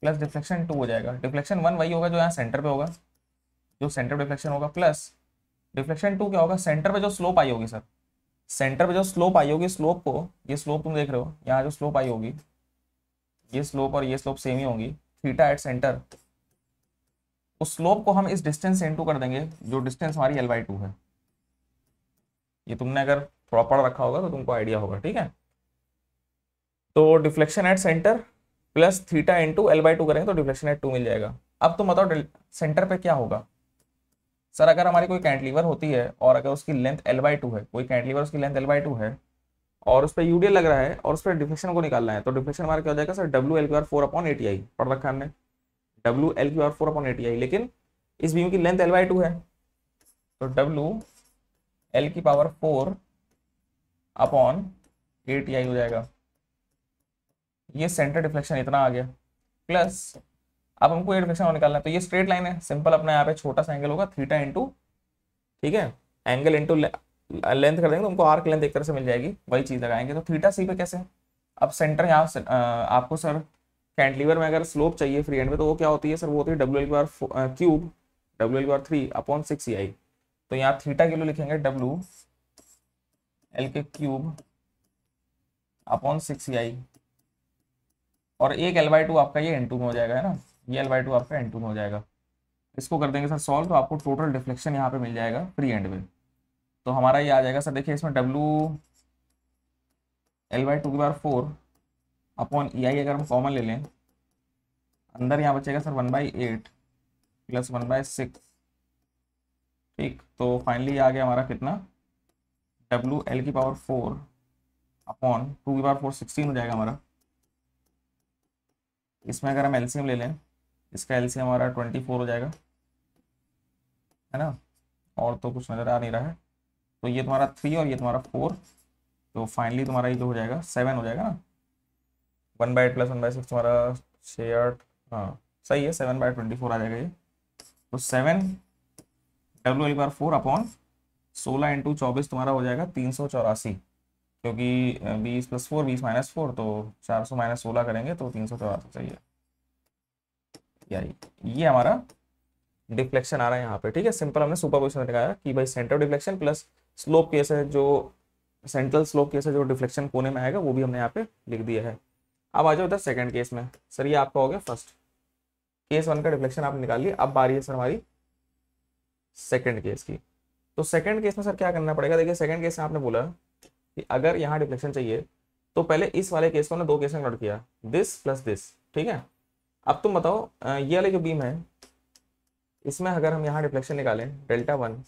plus deflection two हो जाएगा डिफ्लेक्शन वन वही होगा जो यहाँ सेंटर पे होगा जो सेंटर पे डिफ्लेक्शन होगा प्लस डिफ्लेक्शन टू क्या होगा सेंटर पे जो स्लोप आई होगी सर सेंटर पे जो स्लोप आई होगी स्लोप को ये स्लोप तुम देख रहे हो यहाँ जो स्लोप आई होगी ये स्लोप और ये स्लोप सेम ही होगी थीटा एट सेंटर उस स्लोप को हम इस डिस्टेंस से इंटू कर देंगे जो डिस्टेंस हमारी एल बाई टू है ये तुमने अगर थोड़ा पढ़ रखा होगा तो तुमको आइडिया होगा ठीक है तो deflection at centre plus theta into L by two करेंगे तो डिफ्लेक्शन एट टू मिल जाएगा अब तुम बताओ सेंटर पे क्या होगा सर अगर हमारी कोई कैंटलीवर होती है और अगर उसकी लेंथ एल बाई टू है कोई कैंटलीवर उसकी लेंथ एल बाई टू है और उस पर यूडीएल लग रहा है और उस पर डिफ्लेक्शन को निकालना है तो डिफ्लेक्शन हमारा क्या हो जाएगा sir W L Q R four upon A T I पढ़ रखा हमने W L Q R four upon A T I लेकिन इस बीम की लेंथ एल बाई टू है तो डब्ल्यू एल की power four upon A T I हो जाएगा ये सेंटर डिफ्लेक्शन इतना आ गया प्लस अब हमको ये डिफ्लेक्शन निकालना है तो ये स्ट्रेट लाइन है सिंपल अपना यहाँ पे छोटा सा एंगल होगा थीटा इंटू ठीक है एंगल इंटू लेंथ कर देंगे तो हमको आर्क लेंथ एक तरह से मिल जाएगी वही चीज़ लगाएंगे तो थीटा सी पे कैसे अब सेंटर यहाँ से, आपको सर कैंटलीवर में अगर स्लोप चाहिए फ्री एंड में तो वो क्या होती है सर वो होती है W L cube W L cube three upon six E I तो यहाँ थीटा के लिए लिखेंगे डब्ल्यू एल के क्यूब अपॉन सिक्स आई और एक एल बाई टू आपका ये एन टू में हो जाएगा है ना ये एल बाई टू आपका एन टू में हो जाएगा इसको कर देंगे सर सॉल्व तो आपको टोटल डिफ्लेक्शन यहाँ पे मिल जाएगा फ्री एंड में तो हमारा ये आ जाएगा सर देखिए इसमें डब्लू एल बाई टू की बार फोर अपॉन ई आई अगर हम कॉमन ले लें अंदर यहाँ बचेगा sir one by eight plus one by six ठीक तो फाइनली आ गया हमारा कितना डब्ल्यू एल की पावर फोर अपॉन टू की पावर फोर सिक्सटीन हो जाएगा हमारा इसमें अगर हम एलसीएम ले लें इसका एलसीएम हमारा ट्वेंटी फोर हो जाएगा है ना और तो कुछ नज़र आ नहीं रहा है तो ये तुम्हारा थ्री और ये तुम्हारा फोर तो फाइनली तुम्हारा ये जो हो जाएगा सेवन हो जाएगा ना one by eight plus one by six तुम्हारा छः आठ हाँ सही है सेवन बाई ट्वेंटी फोर आ जाएगा ये तो seven W L bar four upon सोलह इंटू चौबीस तुम्हारा हो जाएगा तीन सौ चौरासी क्योंकि बीस प्लस फोर बीस माइनस फोर तो चार सौ माइनस सोलह करेंगे तो तीन सौ चौरासी चाहिए यार ये हमारा डिफ्लेक्शन आ रहा है यहाँ पे ठीक है सिंपल हमने सुपर पोजिशन दिखाया कि भाई centre deflection plus slope case है जो सेंट्रल स्लोप केस है जो डिफ्लेक्शन कोने में आएगा वो भी हमने यहाँ पे लिख दिया है अब आ जाओ सेकंड केस में सर ये आपका हो गया फर्स्ट केस वन का डिफ्लेक्शन आपने निकाल लिया अब बारी है सर हमारी सेकेंड केस की तो सेकेंड केस में सर क्या करना पड़ेगा देखिए सेकेंड केस में आपने बोला कि अगर यहाँ डिफ्लेक्शन चाहिए तो पहले इस वाले केस को दो केस में नोट किया दिस प्लस दिस ठीक है अब तुम बताओ ये वाले जो बीम है इसमें अगर हम यहाँ डिफ्लेक्शन निकालें डेल्टा वन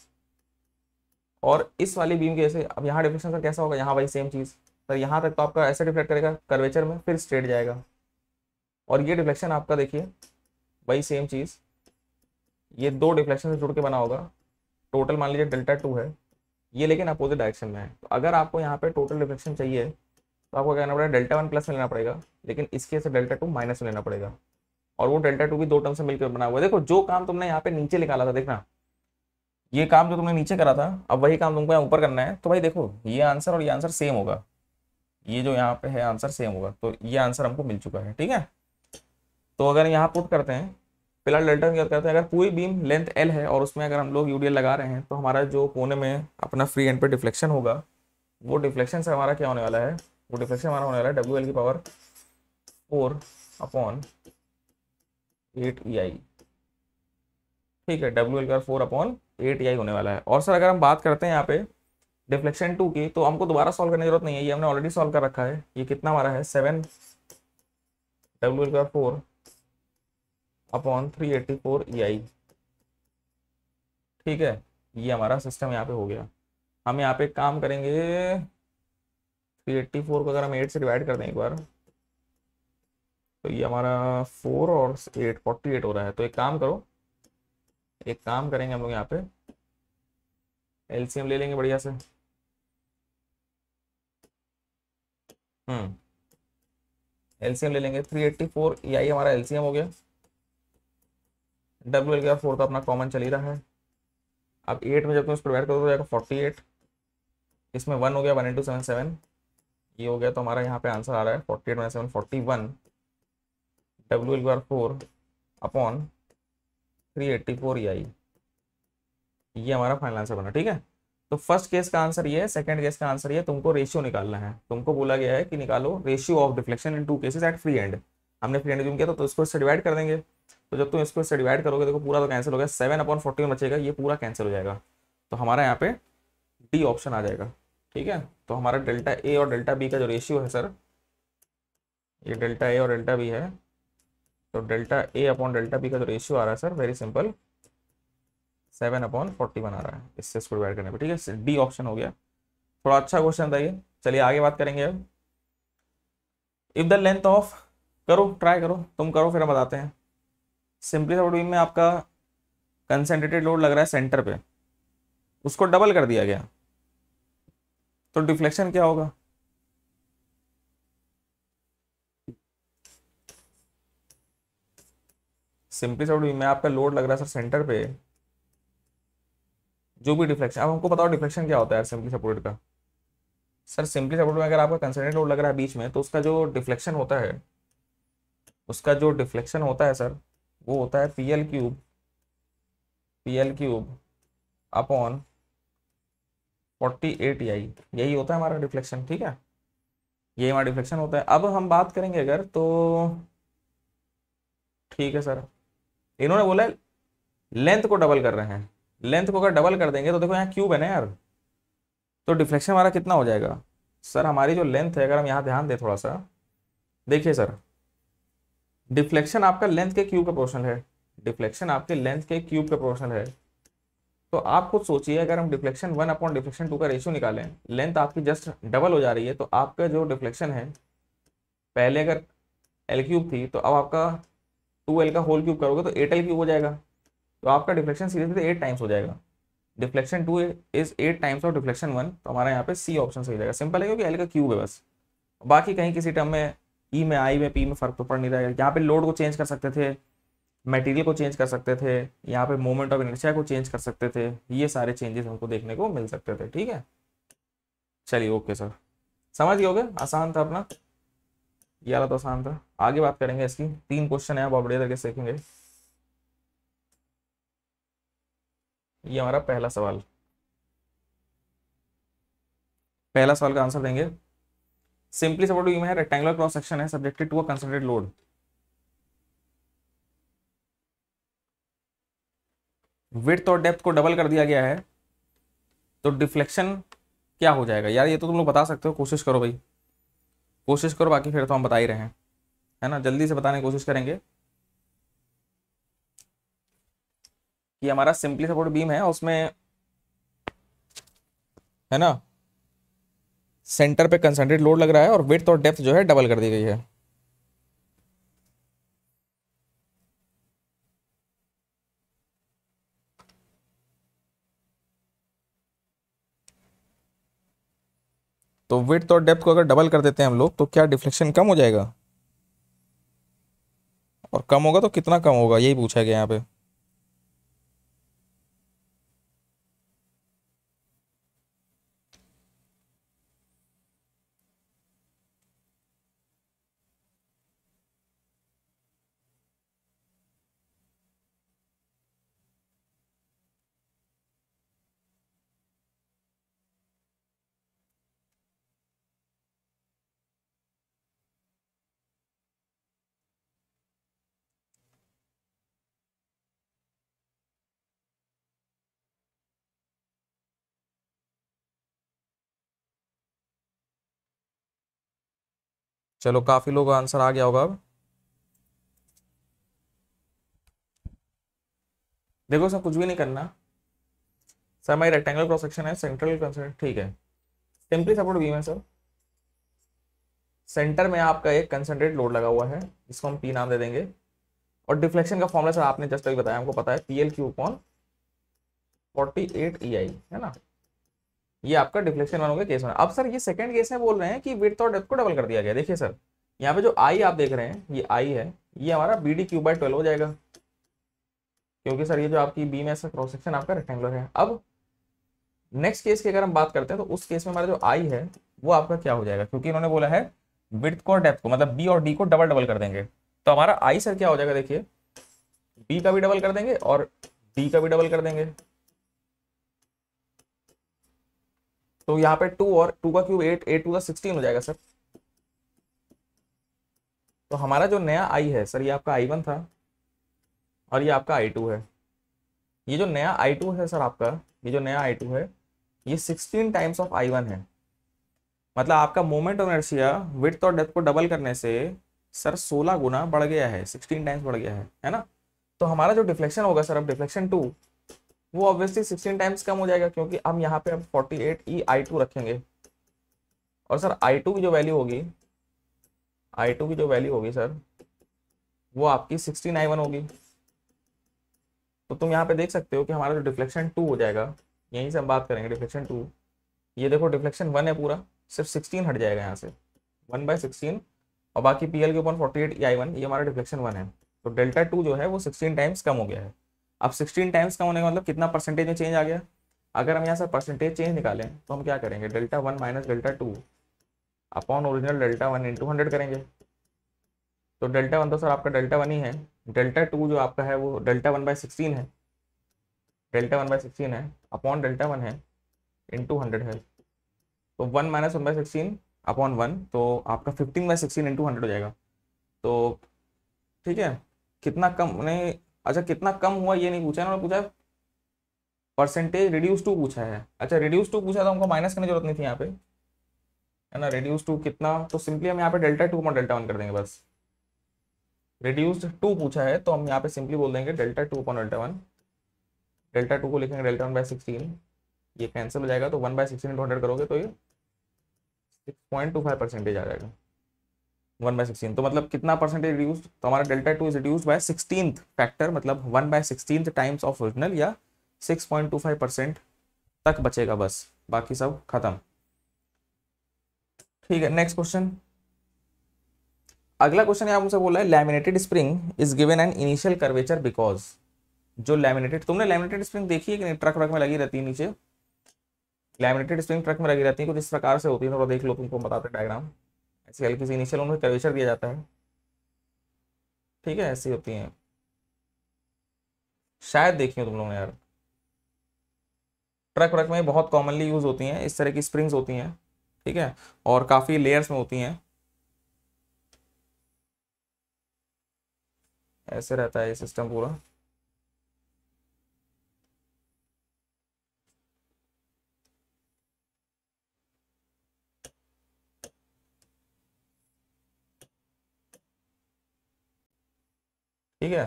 और इस वाली बीम के जैसे अब यहाँ डिफ्लेक्शन सर कैसा होगा यहाँ वही सेम चीज़ सर यहाँ तक तो आपका ऐसा डिफ्लेक्ट करेगा कर्वेचर में फिर स्ट्रेट जाएगा और ये डिफ्लेक्शन आपका देखिए वही सेम चीज़ ये दो डिफ्लेक्शन से जुड़ के बना होगा टोटल मान लीजिए डेल्टा टू है ये लेकिन अपोजिट डायरेक्शन में है तो अगर आपको यहाँ पे टोटल डिफ्लेक्शन चाहिए तो आपको क्या करना पड़ेगा डेल्टा वन प्लस में लेना पड़ेगा लेकिन इसके से डेल्टा टू माइनस में लेना पड़ेगा और वो डेल्टा टू भी दो टर्म से मिलकर बना हुआ है देखो जो काम तुमने यहाँ पे नीचे निकाला था देखना ये काम जो तुमने नीचे करा था अब वही काम तुमको यहाँ ऊपर करना है तो भाई देखो ये आंसर और ये आंसर सेम होगा ये जो यहाँ पे है आंसर सेम होगा तो ये आंसर हमको मिल चुका है ठीक है तो अगर यहाँ पुट करते हैं पिलर लेंटर क्या करते हैं अगर पूरी बीम लेंथ एल है और उसमें अगर हम लोग यूडीएल लगा रहे हैं तो हमारा जो कोने में अपना फ्री एंड पे डिफ्लेक्शन होगा वो डिफ्लेक्शन से हमारा क्या होने वाला है वो डिफ्लेक्शन हमारा होने वाला है डब्ल्यू एल की power four upon eight E I ठीक है डब्ल्यू एल का four upon eight E I होने वाला है और सर अगर हम बात करते हैं यहाँ पे डिफ्लेक्शन टू की तो हमको दोबारा सॉल्व करने की जरूरत नहीं है ये हमने ऑलरेडी सॉल्व कर रखा है ये कितना हमारा है सेवन डब्ल्यू एल का four upon three eighty four E I ठीक है ये हमारा सिस्टम यहाँ पे हो गया हम यहाँ पे काम करेंगे थ्री एट्टी फोर को अगर हम एट से डिवाइड कर दें एक बार तो ये हमारा फोर और एट फोर्टी एट हो रहा है तो एक काम करो एक काम करेंगे हम लोग यहाँ पे एलसीएम ले लेंगे बढ़िया से हम्म एलसीएम ले लेंगे three eighty four E I हमारा एलसीएम हो गया डब्ल्यू एल गया फोर तो अपना कॉमन चल ही रहा है अब एट में जब तुम इस प्रोवाइड करो तो जाएगा फोर्टी एट इसमें वन हो गया वन इंटू सेवन सेवन ये हो गया तो हमारा यहाँ पे आंसर आ रहा है forty eight minus seven forty one W L R four upon three eighty four I ये हमारा फाइनल आंसर बना ठीक है तो फर्स्ट केस का आंसर ये है सेकंड केस का आंसर ये तुमको रेशियो निकालना है तुमको बोला गया है कि निकालो ratio of deflection in two cases at free end हमने फ्री एंड जूम किया था तो इसको डिवाइड कर देंगे तो जब तुम इसको इससे डिवाइड करोगे देखो पूरा तो कैंसिल हो गया सेवन अपॉन फोर्टीन बचेगा ये पूरा कैंसिल हो जाएगा तो हमारा यहाँ पे डी ऑप्शन आ जाएगा ठीक है तो हमारा डेल्टा ए और डेल्टा बी का जो रेशियो है सर ये डेल्टा ए और डेल्टा बी है तो delta A upon delta B का जो रेशियो आ रहा है sir very simple seven upon forty one आ रहा है इससे इसको डिवाइड करने पर ठीक है डी ऑप्शन हो गया थोड़ा अच्छा क्वेश्चन था ये चलिए आगे बात करेंगे अब इफ द लेंथ ऑफ करो ट्राई करो तुम करो फिर हम बताते हैं सिंपली साउट बीम में आपका कंसेंट्रेटेड लोड लग रहा है सेंटर पे उसको डबल कर दिया गया तो डिफ्लेक्शन क्या होगा सिंपली साउट बीम में आपका लोड लग रहा है सर सेंटर पे जो भी डिफ्लेक्शन अब हमको बताओ डिफ्लेक्शन क्या होता है सिंपली सपोर्ट का सर सिंपली सपोर्ट में अगर आपका कंसेंट्रेट लोड लग रहा है बीच में तो उसका जो डिफ्लेक्शन होता है उसका जो डिफ्लेक्शन होता है सर वो होता है P L cube P L cube upon forty eight I यही होता है हमारा रिफ्लेक्शन ठीक है यही हमारा रिफ्लेक्शन होता है अब हम बात करेंगे अगर तो ठीक है सर इन्होंने बोला लेंथ को डबल कर रहे हैं लेंथ को अगर डबल कर देंगे तो देखो यहाँ क्यूब है ना यार तो डिफ्लेक्शन हमारा कितना हो जाएगा सर हमारी जो लेंथ है अगर हम यहाँ ध्यान दें थोड़ा सा देखिए सर डिफ्लेक्शन आपका लेंथ के क्यूब का प्रोपोर्शनल है डिफ्लेक्शन आपके लेंथ के क्यूब का प्रोपोर्शनल है तो आप खुद सोचिए अगर हम deflection one upon deflection two का रेशियो निकालें लेंथ आपकी जस्ट डबल हो जा रही है तो आपका जो डिफ्लेक्शन है पहले अगर एल क्यूब थी तो अब आपका टू एल का होल क्यूब करोगे तो एट एल क्यूब हो जाएगा तो आपका डिफ्लेक्शन सीधे सीधे एट टाइम्स हो जाएगा deflection two is eight times of deflection one तो हमारा यहाँ पे सी ऑप्शन सही जाएगा सिंपल है क्योंकि एल का क्यूब है बस बाकी कहीं किसी टर्म में ई में आई में पी में फ़र्क तो पड़ नहीं रहा है यहाँ पे लोड को चेंज कर सकते थे मटेरियल को चेंज कर सकते थे यहाँ पे मोमेंट ऑफ इनर्शिया को चेंज कर सकते थे ये सारे चेंजेस हमको देखने को मिल सकते थे ठीक है चलिए ओके सर समझ गए आसान था अपना ये वाला तो आसान था आगे बात करेंगे इसकी तीन क्वेश्चन है आप बढ़िया तरीके से देखेंगे ये हमारा पहला सवाल पहला सवाल का आंसर देंगे सिंपली सपोर्ट बीम है रेक्टेंगुलर क्रॉस सेक्शन है subjected to a concentrated load width और डेप्थ को डबल कर दिया गया है तो डिफ्लेक्शन क्या हो जाएगा यार ये तो तुम लोग बता सकते हो कोशिश करो भाई कोशिश करो बाकी फिर तो हम बता ही रहे हैं है ना जल्दी से बताने की कोशिश करेंगे कि हमारा सिंपली सपोर्ट बीम है उसमें है ना सेंटर पे कंसेंट्रेट लोड लग रहा है और विथ और डेप्थ जो है डबल कर दी गई है तो विथ और डेप्थ को अगर डबल कर देते हैं हम लोग तो क्या डिफ्लेक्शन कम हो जाएगा और कम होगा तो कितना कम होगा यही पूछा गया यहाँ पे चलो काफ़ी लोगों का आंसर आ गया होगा अब देखो सर कुछ भी नहीं करना सर हमारी रेक्टेंगल क्रॉस सेक्शन है सेंट्रल कंसेंट ठीक है सिंपली सपोर्ट बीम है सर सेंटर में आपका एक कंसनट्रेट लोड लगा हुआ है इसको हम पी नाम दे देंगे और डिफ्लेक्शन का फॉर्मूला सर आपने जस्ट अभी बताया हमको पता है पी एल क्यू कौन फोर्टी एट ई आई है ना ये आपका डिफ्लेक्शन वन हो गया केस वन अब सर ये सेकंड केस में बोल रहे हैं कि विथ और डेप्थ को डबल कर दिया गया देखिए सर यहाँ पे जो आई आप देख रहे हैं ये आई है ये हमारा B D cube by twelve हो जाएगा क्योंकि सर ये जो आपकी बी में क्रॉस सेक्शन आपका रेक्टेंगुलर है अब नेक्स्ट केस की अगर हम बात करते हैं तो उस केस में हमारा जो आई है वो आपका क्या हो जाएगा क्योंकि इन्होंने बोला है विथ को डेप्थ को मतलब बी और डी को डबल डबल कर देंगे तो हमारा आई सर क्या हो जाएगा देखिए बी का भी डबल कर देंगे और डी का भी डबल कर देंगे तो यहाँ पे टू और टू का क्यूब एट एट टू का सिक्सटीन हो जाएगा सर तो हमारा जो नया आई है सर ये आपका आई वन था और ये आपका आई टू है ये जो नया आई टू है सर आपका ये जो नया आई टू है ये sixteen times of I one है मतलब आपका मोमेंट ऑफ इनर्शिया विथ और डेथ को डबल करने से सर सोलह गुना बढ़ गया है सिक्सटीन टाइम्स बढ़ गया है है ना तो हमारा जो डिफ्लेक्शन होगा सर अब डिफ्लेक्शन टू वो ऑब्वियसली सिक्सटीन टाइम्स कम हो जाएगा क्योंकि हम यहाँ पे अब forty eight E I two रखेंगे और सर आई टू की जो वैल्यू होगी आई टू की जो वैल्यू होगी सर वो आपकी सिक्सटीन आई वन होगी तो तुम यहाँ पे देख सकते हो कि हमारा जो डिफ्लेक्शन टू हो जाएगा यहीं से हम बात करेंगे डिफ्लेक्शन टू ये देखो डिफ्लेक्शन वन है पूरा सिर्फ सिक्सटीन हट जाएगा यहाँ से वन बाई सिक्सटीन और बाकी पी एल के ऊपर forty eight E I one ये हमारा डिफ्लेक्शन वन है तो डेल्टा टू जो है वो सिक्सटीन टाइम्स कम हो गया है अब सिक्सटीन टाइम्स कम होने का मतलब कितना परसेंटेज में चेंज आ गया अगर हम यहाँ से परसेंटेज चेंज निकालें तो हम क्या करेंगे delta one minus delta two upon original delta one into hundred करेंगे तो डेल्टा वन तो सर आपका डेल्टा वन ही है डेल्टा टू जो आपका है वो डेल्टा वन बाई सिक्सटीन है डेल्टा वन बाई सिक्सटीन है अपॉन डेल्टा वन है इंटू हंड्रेड है तो one minus one by sixteen upon one तो आपका fifteen by sixteen into hundred हो जाएगा तो ठीक है कितना कम नहीं अच्छा कितना कम हुआ ये नहीं पूछा उन्होंने पूछा परसेंटेज रिड्यूस टू पूछा है अच्छा रिड्यूस टू पूछा तो हमको माइनस करने की जरूरत नहीं थी यहाँ पे है ना रिड्यूस टू कितना तो सिंपली हम यहाँ पे delta two upon delta one कर देंगे बस रिड्यूस्ड टू पूछा है तो हम यहाँ पे सिंपली बोल देंगे delta two upon delta one delta two को लिखेंगे डेल्टा वन बाय सिक्सटीन ये कैंसिल हो जाएगा तो वन बाय सिक्सटीन हंड्रेड करोगे तो ये six point two five percentage आ जाएगा वन बाय सिक्सटीन तो मतलब कितना परसेंटेज रिड्यूस तो हमारा delta two is reduce by sixteen factor मतलब one by sixteen times of original या six point two five percent तक बचेगा बस बाकी सब खत्म ठीक है नेक्स्ट क्वेश्चन अगला क्वेश्चन यहाँ मुझसे बोला है laminated spring is given an initial curvature because जो लैमिनेटेड तुमने लैमिनेटेड स्प्रिंग देखी है कि नहीं ट्रक व्रक में लगी रहती है नीचे लैमिनेटेड स्प्रिंग ट्रक में लगी रहती है कुछ इस प्रकार से होती है थोड़ा देख लो तुमको बताते डायग्राम ऐसी हल्की सी इनिशियल उनको कर्वेचर दिया जाता है ठीक है ऐसी होती हैं शायद देखिए तुम लोगों ने यार ट्रक व्रक में बहुत कॉमनली यूज होती हैं इस तरह की स्प्रिंग्स होती हैं ठीक है और काफ़ी लेयर्स में होती हैं ऐसे रहता है ये सिस्टम पूरा ठीक है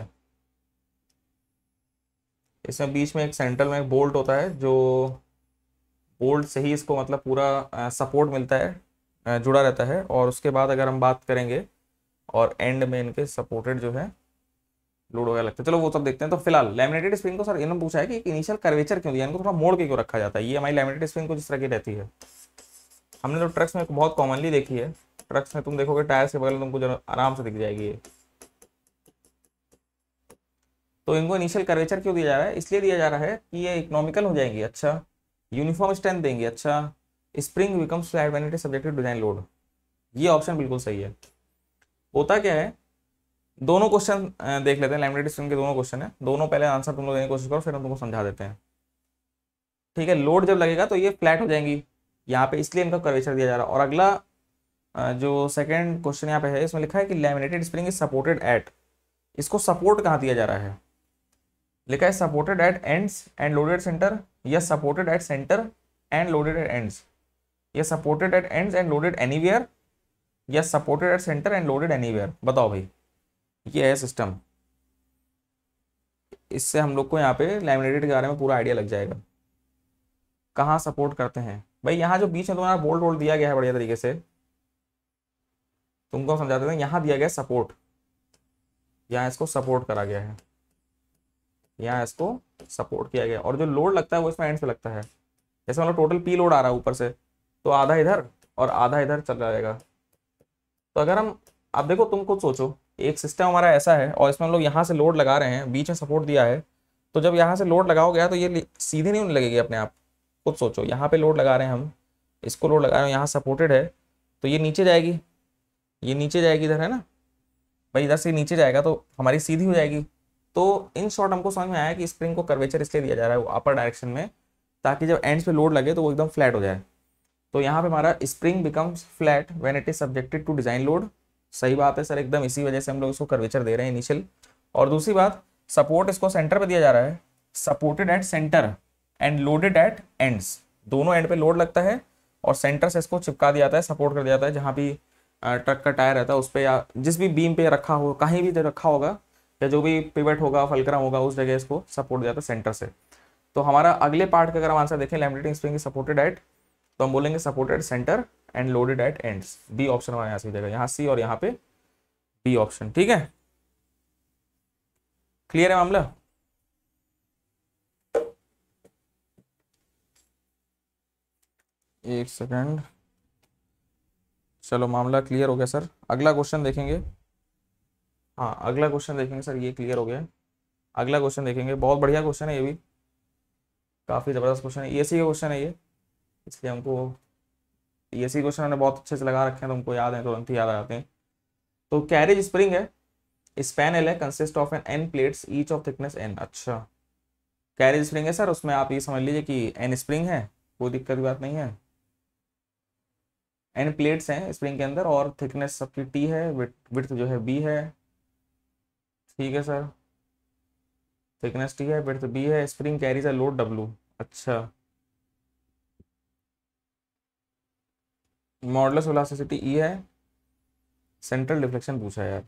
इसमें बीच में एक सेंट्रल में एक बोल्ट होता है जो बोल्ट से ही इसको मतलब पूरा सपोर्ट मिलता है जुड़ा रहता है और उसके बाद अगर हम बात करेंगे और एंड में इनके सपोर्टेड जो है लोड वगैरह लगते हैं चलो वो सब देखते हैं तो फिलहाल लेमिनेटेड स्प्रिंग को सर इन्होंने पूछा है कि इनिशियल कर्वेचर क्यों दिया इनको थोड़ा मोड़ के क्यों रखा जाता है ये हमारी लेमिनेटेड स्प्रिंग को जिस तरह की रहती है हमने तो ट्रक्स में बहुत कॉमनली देखी है ट्रक्स में तुम देखोगे टायर्स के बगल तुमको आराम से दिख जाएगी ये तो इनको इनिशियल कर्वेचर क्यों दिया जा रहा है इसलिए दिया जा रहा है कि ये इकोनॉमिकल हो जाएंगी अच्छा यूनिफॉर्म स्ट्रेंथ देंगे अच्छा spring become slide when it is subjected design load ये ऑप्शन बिल्कुल सही है होता क्या है दोनों क्वेश्चन देख लेते हैं लैमिनेटेड स्ट्रिंग के दोनों क्वेश्चन है दोनों पहले आंसर तुम लोग देने की कोशिश करो फिर हम तुमको समझा देते हैं ठीक है लोड जब लगेगा तो ये फ्लैट हो जाएंगी यहाँ पे इसलिए इनका कर्वेचर दिया जा रहा है और अगला जो सेकंड क्वेश्चन यहाँ पे है इसमें लिखा है कि laminated spring is supported at इसको सपोर्ट कहाँ दिया जा रहा है लिखा है supported at ends and loaded centre या supported at centre and loaded at ends या supported at ends and loaded anywhere या supported at centre and loaded anywhere बताओ भाई ये है सिस्टम इससे हम लोग को यहाँ पे लैमिनेटेड के बारे में पूरा आइडिया लग जाएगा कहाँ सपोर्ट करते हैं भाई यहाँ जो बीच में तुम्हारा बोल्ट वोल्ट दिया गया है बढ़िया तरीके से तुमको समझाते थे यहाँ दिया गया सपोर्ट यहाँ इसको सपोर्ट करा गया है यहाँ इसको सपोर्ट किया गया और जो लोड लगता है वो इसमें एंड से लगता है जैसे मतलब टोटल पी लोड आ रहा है ऊपर से तो आधा इधर और आधा इधर चल जाएगा तो अगर हम आप देखो तुम खुद सोचो एक सिस्टम हमारा ऐसा है और इसमें हम लोग यहाँ से लोड लगा रहे हैं बीच में सपोर्ट दिया है तो जब यहाँ से लोड लगाओ गया तो ये सीधे नहीं होने लगेगी अपने आप खुद सोचो यहाँ पे लोड लगा रहे हैं हम इसको लोड लगा रहे हैं यहाँ सपोर्टेड है तो ये नीचे जाएगी ये नीचे जाएगी इधर है ना भाई इधर से नीचे जाएगा तो हमारी सीधी हो जाएगी तो इन शॉर्ट हमको समझ में आया कि स्प्रिंग को कर्वेचर इसलिए दिया जा रहा है अपर डायरेक्शन में ताकि जब एंड्स पे लोड लगे तो वो एकदम फ्लैट हो जाए तो यहाँ पे हमारा spring becomes flat when it is subjected to design load सही बात है सर एकदम इसी वजह से हम लोग इसको कर्वेचर दे रहे हैं इनिशियल और दूसरी बात सपोर्ट इसको सेंटर पर दिया जा रहा है supported at centre and loaded at ends दोनों एंड पे लोड लगता है और सेंटर से इसको चिपका दिया जाता है सपोर्ट कर दिया जाता है जहाँ भी ट्रक का टायर रहता है उस पर या जिस भी बीम पे रखा हो कहीं भी तो रखा होगा या जो भी पिवट होगा फलक्रम होगा उस जगह इसको सपोर्ट दिया जाता है सेंटर से तो हमारा अगले पार्ट का अगर हम आंसर देखें लैमिनेटिंग स्प्रिंग सपोर्टेड एट तो हम बोलेंगे supported centre and loaded at end B option हमारे यहाँ से जाएगा यहाँ सी और यहाँ पे बी ऑप्शन ठीक है क्लियर है मामला एक सेकंड चलो मामला क्लियर हो गया सर अगला क्वेश्चन देखेंगे हाँ अगला क्वेश्चन देखेंगे सर ये क्लियर हो गया है अगला क्वेश्चन देखेंगे बहुत बढ़िया क्वेश्चन है ये भी काफ़ी ज़बरदस्त क्वेश्चन है ए e सी का क्वेश्चन है ये इसलिए हमको ए सी क्वेश्चन हमने बहुत अच्छे से लगा रखे हैं तो हमको याद है तो तुरंत ही याद आ जाते हैं तो कैरेज स्प्रिंग है स्पैन एल है consist of N N plates each of thickness N अच्छा कैरेज स्प्रिंग है सर उसमें आप ये समझ लीजिए कि एन स्प्रिंग है कोई दिक्कत की बात नहीं है एन प्लेट्स हैं स्प्रिंग के अंदर और थिकनेस सबकी टी है विथ जो है बी है ठीक है सर थिकनेस टी है विड्थ बी है स्प्रिंग अच्छा। कैरीज e है लोड डब्लू अच्छा मॉडलस वेलोसिटी ई है सेंट्रल डिफ्लेक्शन पूछा है यार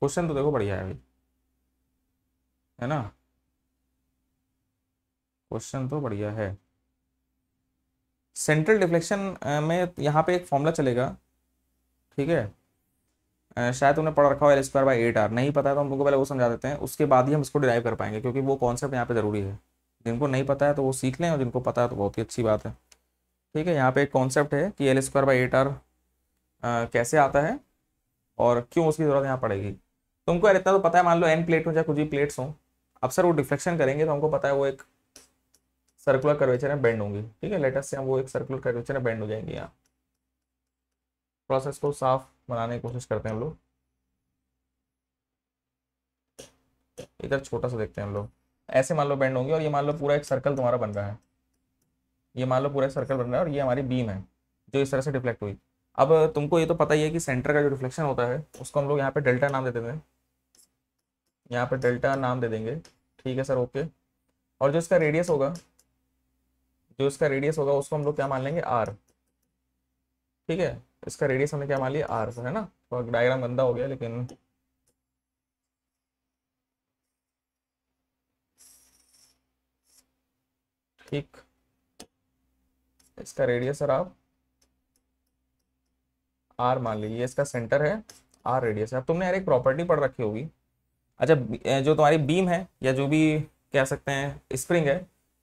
क्वेश्चन तो देखो बढ़िया है भाई है ना क्वेश्चन तो बढ़िया है सेंट्रल डिफ्लेक्शन में यहाँ पे एक फॉर्मूला चलेगा ठीक है शायद तुमने पढ़ रखा हो L square by eight R नहीं पता है तो हम लोग पहले वो समझा देते हैं उसके बाद ही हम इसको डिराइव कर पाएंगे क्योंकि वो कॉन्सेप्ट यहाँ पे ज़रूरी है जिनको नहीं पता है तो वो सीख लें और जिनको पता है तो बहुत ही अच्छी बात है ठीक है यहाँ पे एक कॉन्सेप्ट है कि L square by eight R कैसे आता है और क्यों उसकी ज़रूरत यहाँ पड़ेगी तुमको यार इतना तो पता है मान लो एन प्लेट हो चाहे कुछ भी प्लेट्स हों अब सर वो डिफ्लेक्शन करेंगे तो हमको पता है वो एक सर्कुलर कर्वेचर में बैंड होंगी ठीक है लेटेस्ट से हम वो एक सर्कुलर कर्वेचर में बैंड हो जाएंगे यहाँ प्रोसेस को साफ बनाने की कोशिश करते हैं हम लोग इधर छोटा सा देखते हैं हम लोग ऐसे मान लो बैंड होंगे और ये मान लो पूरा एक सर्कल तुम्हारा बन रहा है ये मान लो पूरा एक सर्कल बन रहा है और ये हमारी बीम है जो इस तरह से रिफ्लेक्ट हुई अब तुमको ये तो पता ही है कि सेंटर का जो रिफ्लेक्शन होता है उसको हम लोग यहाँ पे डेल्टा नाम दे देते हैं यहाँ पे डेल्टा नाम दे देंगे ठीक है सर ओके और जो इसका रेडियस होगा जो इसका रेडियस होगा उसको हम लोग क्या मान लेंगे आर ठीक है इसका रेडियस हमने क्या मान लिया आर है ना तो डायग्राम गंदा हो गया लेकिन ठीक इसका रेडियस सर आप आर मान लीजिए इसका सेंटर है आर रेडियस है अब तुमने यार एक प्रॉपर्टी पढ़ रखी होगी अच्छा जो तुम्हारी बीम है या जो भी कह सकते हैं स्प्रिंग है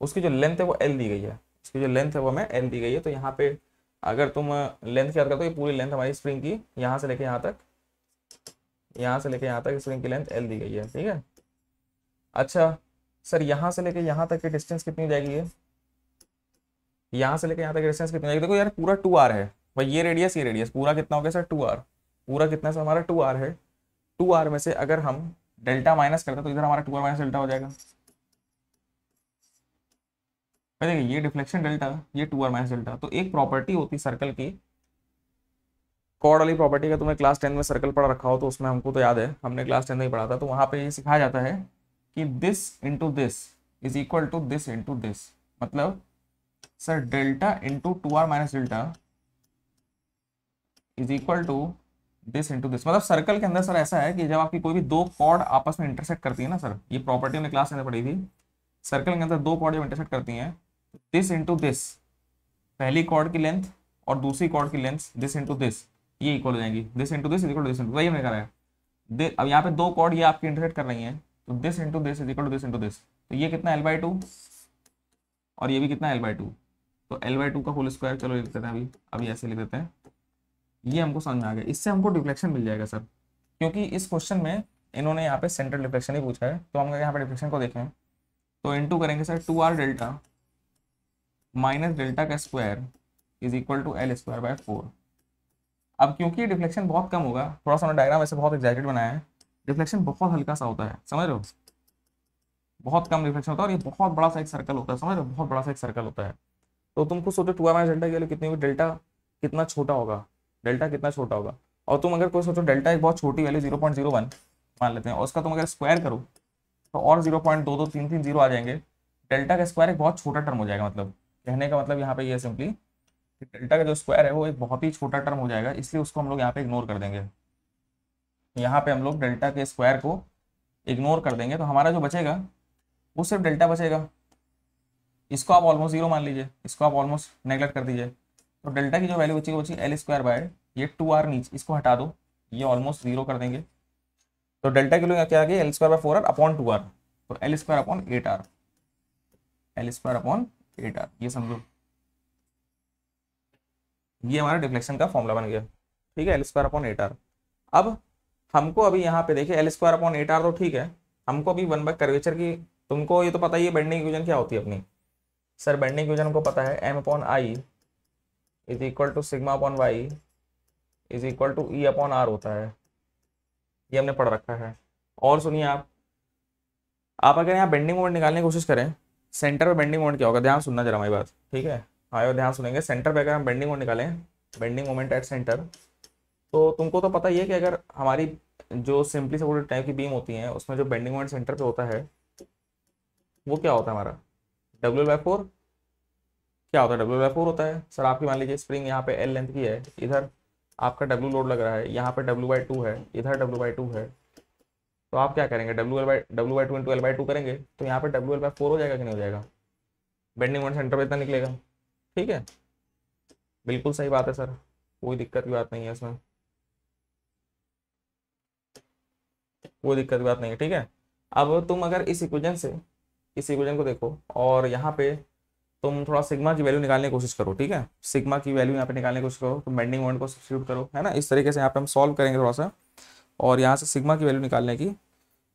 उसकी जो लेंथ है वो एल दी गई है उसकी जो लेंथ है वो हमें एल दी गई है तो यहाँ पे अगर तुम लेंथ की बात करते हो पूरी लेंथ हमारी स्प्रिंग की यहाँ से लेके यहाँ तक यहाँ से लेके यहाँ तक स्प्रिंग की लेंथ एल दी गई है ठीक है अच्छा सर यहाँ से लेके यहाँ तक की डिस्टेंस कितनी जाएगी ये यहाँ से लेके यहाँ तक की डिस्टेंस कितनी जाएगी देखो यार पूरा टू आर है भाई ये रेडियस ये रेडियस पूरा कितना हो गया सर टू आर पूरा कितना सर हमारा टू आर है टू आर में से अगर हम डेल्टा माइनस करते हैं तो इधर हमारा टू आर माइनस डेल्टा हो जाएगा देखिए ये डिफ्लेक्शन डेल्टा ये टू आर माइनस डेल्टा तो एक प्रॉपर्टी होती सर्कल की कॉर्ड वाली प्रॉपर्टी का तुमने क्लास टेन में सर्कल पढ़ा रखा हो तो उसमें हमको तो याद है हमने क्लास टेन में ही पढ़ा था तो वहां पे ये सिखाया जाता है कि this into this is equal to this into this मतलब sir delta into two R minus delta is equal to this into this मतलब सर्कल के अंदर सर ऐसा है कि जब आपकी कोई भी दो कॉर्ड आपस में इंटरसेक्ट करती है ना सर ये प्रॉपर्टी हमने क्लास में पढ़ी थी सर्कल के अंदर दो कॉर्ड जब इंटरसेक्ट करती हैं दिस इंटू दिस पहली कॉर्ड की लेंथ और दूसरी कॉर्ड की लेंथ दिस इंटू दिस ये इक्वल हो जाएंगी this into this equal this into वही हमने कराया अब यहाँ पे दो कॉर्ड ये आपके इंटरेक्ट कर रही हैं तो this into this is equal to this into this तो ये कितना एल बाई टू और ये भी कितना एल बाई टू तो एल बाई टू का होल स्क्वायर चलो लिख देते हैं अभी अभी ऐसे लिख देते हैं ये हमको समझ में आ गया इससे हमको डिफ्लेक्शन मिल जाएगा सर क्योंकि इस क्वेश्चन में इन्होंने यहाँ पे सेंट्रल डिफ्लेक्शन ही पूछा है तो हम यहाँ पे डिफ्लेक्शन को देखें तो इंटू करेंगे sir two R delta minus delta का square is equal to L square by four अब क्योंकि डिफ्लेक्शन बहुत कम होगा थोड़ा सा डायग्राम ऐसे बहुत एग्जैक्टेड बनाया है डिफ्लेक्शन बहुत हल्का सा होता है समझ रहे हो बहुत कम रिफ्लेक्शन होता है और ये बहुत बड़ा सा एक सर्कल होता है समझ रहे हो बहुत बड़ा सा एक सर्कल होता है तो तुम खुद सोचो टू माइनस डेल्टा के लिए कितनी होगी डेल्टा कितना छोटा होगा डेल्टा कितना छोटा होगा और तुम अगर कोई सोचो डेल्टा एक बहुत छोटी value zero point zero one मान लेते हैं और उसका तुम अगर स्क्वायर करो तो और जीरो पॉइंट दो दो तीन तीन जीरो आ जाएंगे डेल्टा का स्क्वायर एक बहुत छोटा टर्म हो जाएगा मतलब कहने का मतलब यहाँ पे ये सिंपली डेल्टा का जो स्क्वायर है वो एक बहुत ही छोटा टर्म हो जाएगा इसलिए उसको हम लोग यहाँ पे इग्नोर कर देंगे यहाँ पे हम लोग डेल्टा के स्क्वायर को इग्नोर कर देंगे तो हमारा जो बचेगा वो सिर्फ डेल्टा बचेगा इसको आप ऑलमोस्ट जीरो मान लीजिए इसको आप ऑलमोस्ट नेगलेक्ट कर दीजिए तो डेल्टा की जो वैल्यू बची बची एल स्क्वायर बाय ये टू आर नीच इसको हटा दो ये ऑलमोस्ट जीरो कर देंगे तो डेल्टा की लोग क्या आ गई L square by four R upon two R तो L square upon eight R L square upon theta ये समझो ये हमारा डिफ्लेक्शन का फॉर्मूला बन गया ठीक है L square upon eight R अब हमको अभी यहाँ पे देखिए L square upon eight R तो ठीक है हमको अभी वन बाय कर्वेचर की तुमको ये तो पता ही है बेंडिंग इक्वेशन क्या होती है अपनी सर बेंडिंग इक्वेशन को पता है M upon I is equal to sigma upon Y is equal to E upon R होता है ये हमने पढ़ रखा है और सुनिए आप आप अगर यहाँ बेंडिंग मोमेंट निकालने की कोशिश करें सेंटर पर बेंडिंग मोमेंट क्या होगा ध्यान सुनना जरा हमारी बात ठीक है आयो ध्यान सुनेंगे सेंटर पर अगर हम बेंडिंग मोमेंट निकालें बेंडिंग मोमेंट एट सेंटर तो तुमको तो पता ही है कि अगर हमारी जो सिंपली सपोर्टेड टाइप की बीम होती है उसमें जो बेंडिंग मोमेंट सेंटर पे होता है वो क्या होता है हमारा डब्ल्यू बाई फोर क्या होता है डब्ल्यू बाई फोर होता है सर आपकी मान लीजिए स्प्रिंग यहाँ पे एल लेंथ की है इधर आपका डब्ल्यू लोड लग रहा है यहाँ पे डब्ल्यू बाई टू है इधर डब्ल्यू बाई टू है तो आप क्या करेंगे W L by W by two into L by two करेंगे तो यहाँ पर डब्ल्यू एल बाई फोर हो जाएगा कि नहीं हो जाएगा बेंडिंग मोमेंट सेंटर पे इतना निकलेगा ठीक है बिल्कुल सही बात है सर कोई दिक्कत की बात नहीं है इसमें कोई दिक्कत की बात नहीं है ठीक है अब तुम अगर इस इक्वेशन से इस इक्वेशन को देखो और यहाँ पे तुम थोड़ा सिग्मा की वैल्यू निकालने की कोशिश करो ठीक है सिग्मा की वैल्यू यहाँ पे निकालने की कोशिश करो तो बेंडिंग मोमेंट को सब्सिट्यूट करो है ना इस तरीके से यहाँ पे हम सॉल्व करेंगे थोड़ा सा और यहाँ से सिग्मा की वैल्यू निकालने की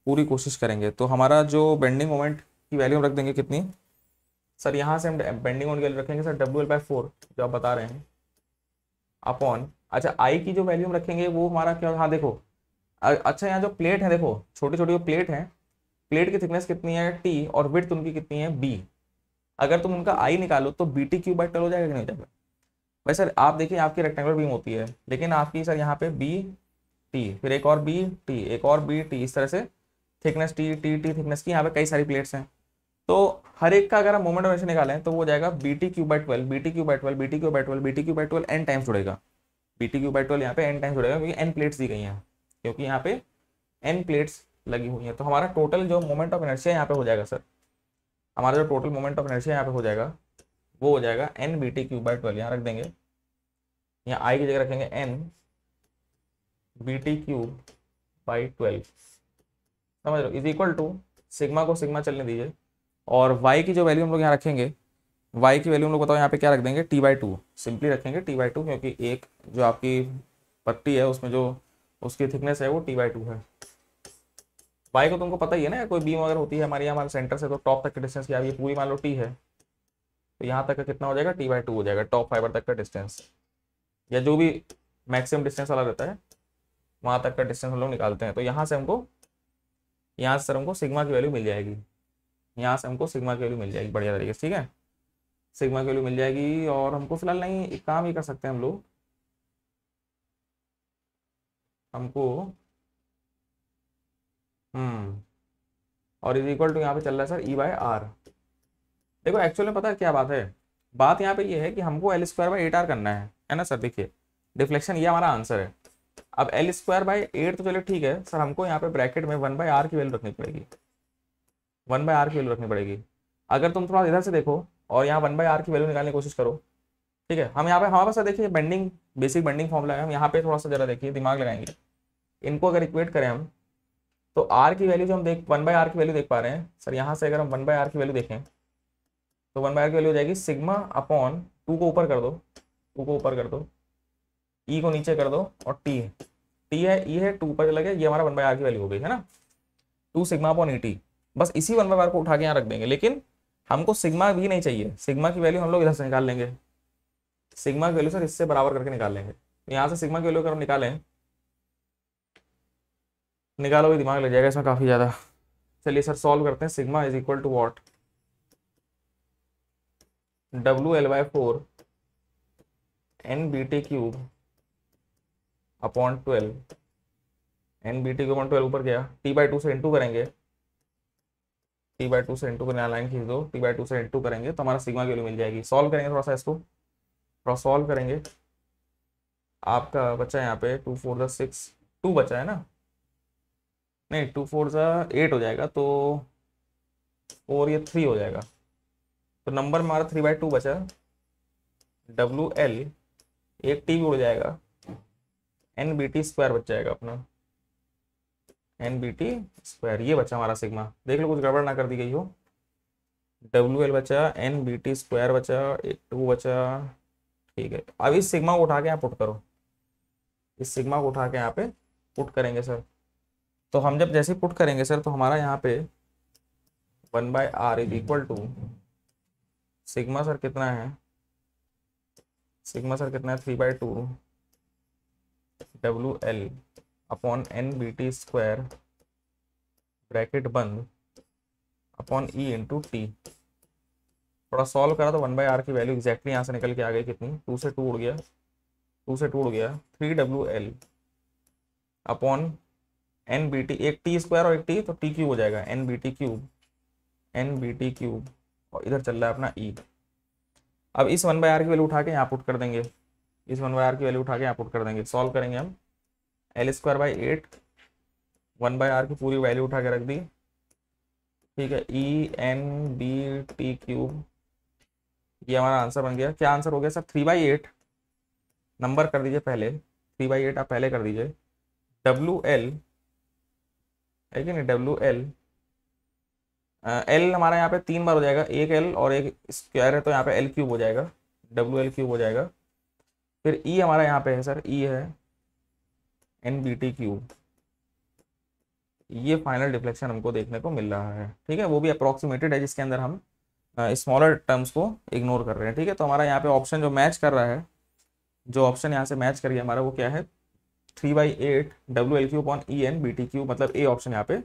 पूरी कोशिश करेंगे तो हमारा जो बेंडिंग मोमेंट की वैल्यू हम रख देंगे कितनी सर यहाँ से हम बेंडिंग मोमेंट की वैल्यू रखेंगे sir W L by four जो आप बता रहे हैं अपॉन अच्छा आई की जो वैल्यू हम रखेंगे वो हमारा क्या हाँ देखो अच्छा यहाँ जो प्लेट है देखो छोटी छोटी जो प्लेट है प्लेट की थिकनेस कितनी है टी और विथ उनकी कितनी है बी अगर तुम उनका आई निकालो तो बी टी क्यू बाई टल हो जाएगा कि नहीं हो जाएगा भाई सर आप देखिए आपकी रेक्टेंगुलर बीम होती है लेकिन आपकी सर यहाँ पे बी टी फिर एक और बी टी एक और बी टी इस तरह से thickness T T T thickness की यहाँ पे कई सारी प्लेट्स हैं तो हर एक का अगर हम मोमेंट ऑफ निकालें तो वो जाएगा B T cube by twelve B T cube by twelve B T cube by twelve B T cube by twelve N times जुड़ेगा B T cube by twelve यहाँ पे एन टाइम्स जुड़ेगा क्योंकि N plates दी गई हैं क्योंकि यहाँ पे एन प्लेट्स लगी हुई हैं तो हमारा टोटल जो मोमेंट ऑफ एनर्जी है यहाँ पे हो जाएगा सर हमारा जो टोटल मोमेंट ऑफ एनर्जी यहाँ पे हो जाएगा वो हो जाएगा N B T cube by twelve यहाँ रख देंगे यहाँ आई की जगह रखेंगे N B T cube by twelve समझ लो इज इक्वल टू सिग्मा को सिग्मा चलने दीजिए और वाई की जो वैल्यू हम लोग यहाँ रखेंगे वाई की वैल्यू हम लोग बताओ यहाँ पे क्या रख देंगे टी बाई टू सिंपली रखेंगे टी बाई टू क्योंकि एक जो आपकी पत्ती है उसमें जो उसकी थिकनेस है वो टी बाई टू है वाई को तुमको पता ही है ना कोई बीम अगर होती है हमारे यहाँ हमारे सेंटर से तो टॉप तक की डिस्टेंस क्या ये पूरी मान लो टी है तो यहाँ तक का कितना हो जाएगा टी बाई टू हो जाएगा टॉप फाइबर तक का डिस्टेंस या जो भी मैक्सिमम डिस्टेंस वाला रहता है वहाँ तक का डिस्टेंस हम लोग निकालते हैं तो यहाँ से हमको यहाँ से सर हमको सिग्मा की वैल्यू मिल जाएगी यहाँ से हमको सिग्मा की वैल्यू मिल जाएगी बढ़िया तरीके से ठीक है सिग्मा की वैल्यू मिल जाएगी और हमको फिलहाल नहीं एक काम ही कर सकते हैं हम लोग हमको हम्म और इज इक्वल टू यहाँ पे चल रहा है सर ई बाय आर देखो एक्चुअल में पता है क्या बात है बात यहाँ पे ये यह है कि हमको L square by eight R करना है है ना सर देखिए डिफ्लेक्शन ये हमारा आंसर है अब एल स्क्वायर बाई एट तो चलो ठीक है सर हमको यहाँ पे ब्रैकेट में वन बाई आर की वैल्यू रखनी पड़ेगी वन बाई आर की वैल्यू रखनी पड़ेगी अगर तुम थोड़ा इधर से देखो और यहाँ वन बाई आर की वैल्यू निकालने की कोशिश करो ठीक है हम यहाँ पे हमारे पास देखिए बेंडिंग बेसिक बेंडिंग फॉर्मूला है हम यहाँ पे थोड़ा सा जरा देखिए दिमाग लगाएंगे इनको अगर इक्वेट करें हम तो आर की वैल्यू जो हम देख वन बाई आर की वैल्यू देख पा रहे हैं सर यहाँ से अगर हम वन बाई आर की वैल्यू देखें तो वन बाय आर की वैल्यू हो जाएगी सिग्मा अपॉन टू को ऊपर कर दो टू को ऊपर कर दो ई e को नीचे कर दो और टी टी है ई है टू e पर चला गया ये हमारा वन बाय आर की वैल्यू हो गई है ना two sigma upon E T बस इसी वन बाय आर को उठा के यहाँ रख देंगे लेकिन हमको सिग्मा भी नहीं चाहिए सिग्मा की वैल्यू हम लोग इधर से निकाल लेंगे सिग्मा की वैल्यू सर इससे बराबर करके निकाल लेंगे तो यहाँ से सिग्मा की वैल्यू अगर हम निकालें निकालोगे दिमाग लग जाएगा इसमें काफ़ी ज़्यादा चलिए सर सॉल्व करते हैं sigma is equal to what W L by four N B T cube upon twelve N B T के अपॉन ट्वेल्व ऊपर गया टी बाई टू से इंटू करेंगे टी बाई टू से इंटू करने लाइन खींच दो टी बाई टू से इंटू करेंगे तो हमारा सिग्मा वैल्यू मिल जाएगी सॉल्व करेंगे थोड़ा सा इसको थोड़ा सॉल्व करेंगे आपका बच्चा यहाँ पे टू फोर जो सिक्स टू बचा है ना नहीं टू फोर ज़ा एट हो जाएगा तो फोर ये थ्री हो जाएगा तो नंबर हमारा थ्री बाई टू बचा डब्ल्यू एल एक टी भी उड़ जाएगा एन बी टी स्क्वायर बच जाएगा अपना एन बी टी स्क्वायर ये बचा हमारा सिग्मा देख लो कुछ गड़बड़ ना कर दी गई हो डब्ल्यू एल बचा एन बी टी स्क्वायर बचा ए टू बचा ठीक है अब इस सिग्मा को उठा के यहाँ पुट करो इस सिग्मा को उठा के यहाँ पे पुट करेंगे सर तो हम जब जैसे पुट करेंगे सर तो हमारा यहाँ पे one by R is equal to sigma sir कितना है सिग्मा सर कितना है three by two W L upon N B T square bracket बंद अपॉन ई इंटू टी थोड़ा सॉल्व करा तो वन बाई आर की वैल्यू एक्जैक्टली यहाँ से निकल के आ गई कितनी टू से टू उड़ गया टू से टू उड़ गया three W L upon N B T एक टी स्क्वायर और एक टी तो टी क्यूब हो जाएगा N B T cube N B T cube और इधर चल रहा है अपना ई e. अब इस वन बाई आर की वैल्यू उठा के यहाँ पुट कर देंगे इस वन बाई आर की वैल्यू उठा के यहाँ पुट कर देंगे सॉल्व करेंगे हम L square by eight one by R की पूरी वैल्यू उठा के रख दी ठीक है E N B T cube ये हमारा आंसर बन गया क्या आंसर हो गया sir three by eight number कर दीजिए पहले थ्री बाई एट आप पहले कर दीजिए डब्ल्यू एल है कि नहीं डब्ल्यू एल एल हमारा यहाँ पे तीन बार हो जाएगा एक एल और एक स्क्वायर है तो यहाँ पे एल क्यूब हो जाएगा डब्ल्यू एल क्यूब हो जाएगा फिर ई e हमारा यहाँ पे है सर ई e है एन बी टी क्यू ये फाइनल डिफ्लेक्शन हमको देखने को मिल रहा है ठीक है वो भी अप्रोक्सीमेटेड है जिसके अंदर हम स्मॉलर टर्म्स को इग्नोर कर रहे हैं ठीक है तो हमारा यहाँ पे ऑप्शन जो मैच कर रहा है जो ऑप्शन यहाँ से मैच कर गया हमारा वो क्या है three by eight W L Q upon E N B T Q मतलब ए ऑप्शन यहाँ पे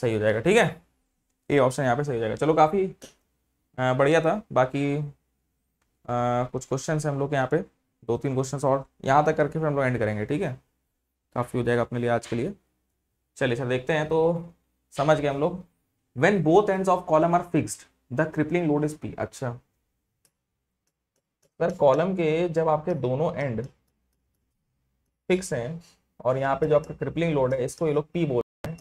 सही हो जाएगा ठीक है ए ऑप्शन यहाँ पे सही हो जाएगा चलो काफ़ी बढ़िया था बाकी आ, कुछ क्वेश्चन हैं हम लोग के यहाँ पे दो तीन क्वेश्चन और यहाँ तक करके फिर हम लोग एंड करेंगे ठीक है काफ़ी हो जाएगा अपने लिए आज के लिए चलिए सर देखते हैं तो समझ गए हम लोग when both end of column are fixed the crippling load is P अच्छा सर कॉलम के जब आपके दोनों एंड फिक्स हैं और यहाँ पे जो आपका क्रिपलिंग लोड है इसको ये लोग पी बोल रहे हैं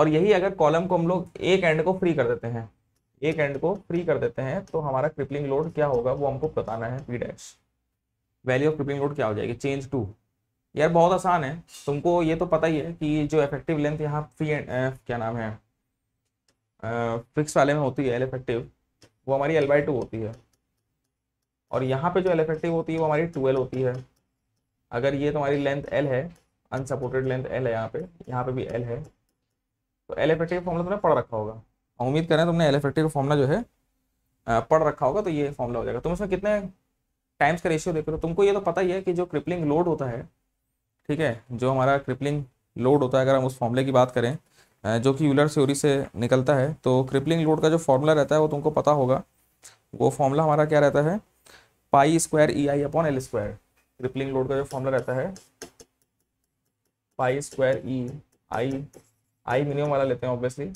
और यही अगर कॉलम को हम लोग एक एंड को फ्री कर देते हैं एक एंड को फ्री कर देते हैं तो हमारा क्रिपलिंग लोड क्या होगा वो हमको बताना है P dash value of crippling load क्या हो जाएगी चेंज टू यार बहुत आसान है तुमको ये तो पता ही है कि जो इफेक्टिव लेंथ यहाँ फ्री एंड क्या नाम है फिक्स वाले में होती है एल इफेक्टिव वो हमारी एल बाई टू होती है और यहाँ पे जो एल इफेक्टिव होती है वो हमारी टू होती है अगर ये तुम्हारी लेंथ एल है अनसपोर्टेड लेंथ एल है यहाँ पे यहाँ पे भी एल है तो एल इफेक्टिव फॉर्मूला तुमने पढ़ रखा होगा उम्मीद करें तुमने एल इफेक्टिव फॉर्मूला जो है पढ़ रखा होगा तो ये फॉर्मूला हो जाएगा तुम इसमें कितने टाइम्स का रेशियो देख रहे हो तुमको ये तो पता ही है कि जो क्रिपलिंग लोड होता है ठीक है जो हमारा क्रिपलिंग लोड होता है अगर हम उस फॉर्मूले की बात करें जो कि यूलर थ्योरी से निकलता है तो क्रिपलिंग लोड का जो फॉर्मूला रहता है वो तुमको पता होगा वो फॉर्मूला हमारा क्या रहता है pi square E I upon L square crippling load का जो फॉर्मूला रहता है pi square E I I minimum वाला लेते हैं ऑब्वियसली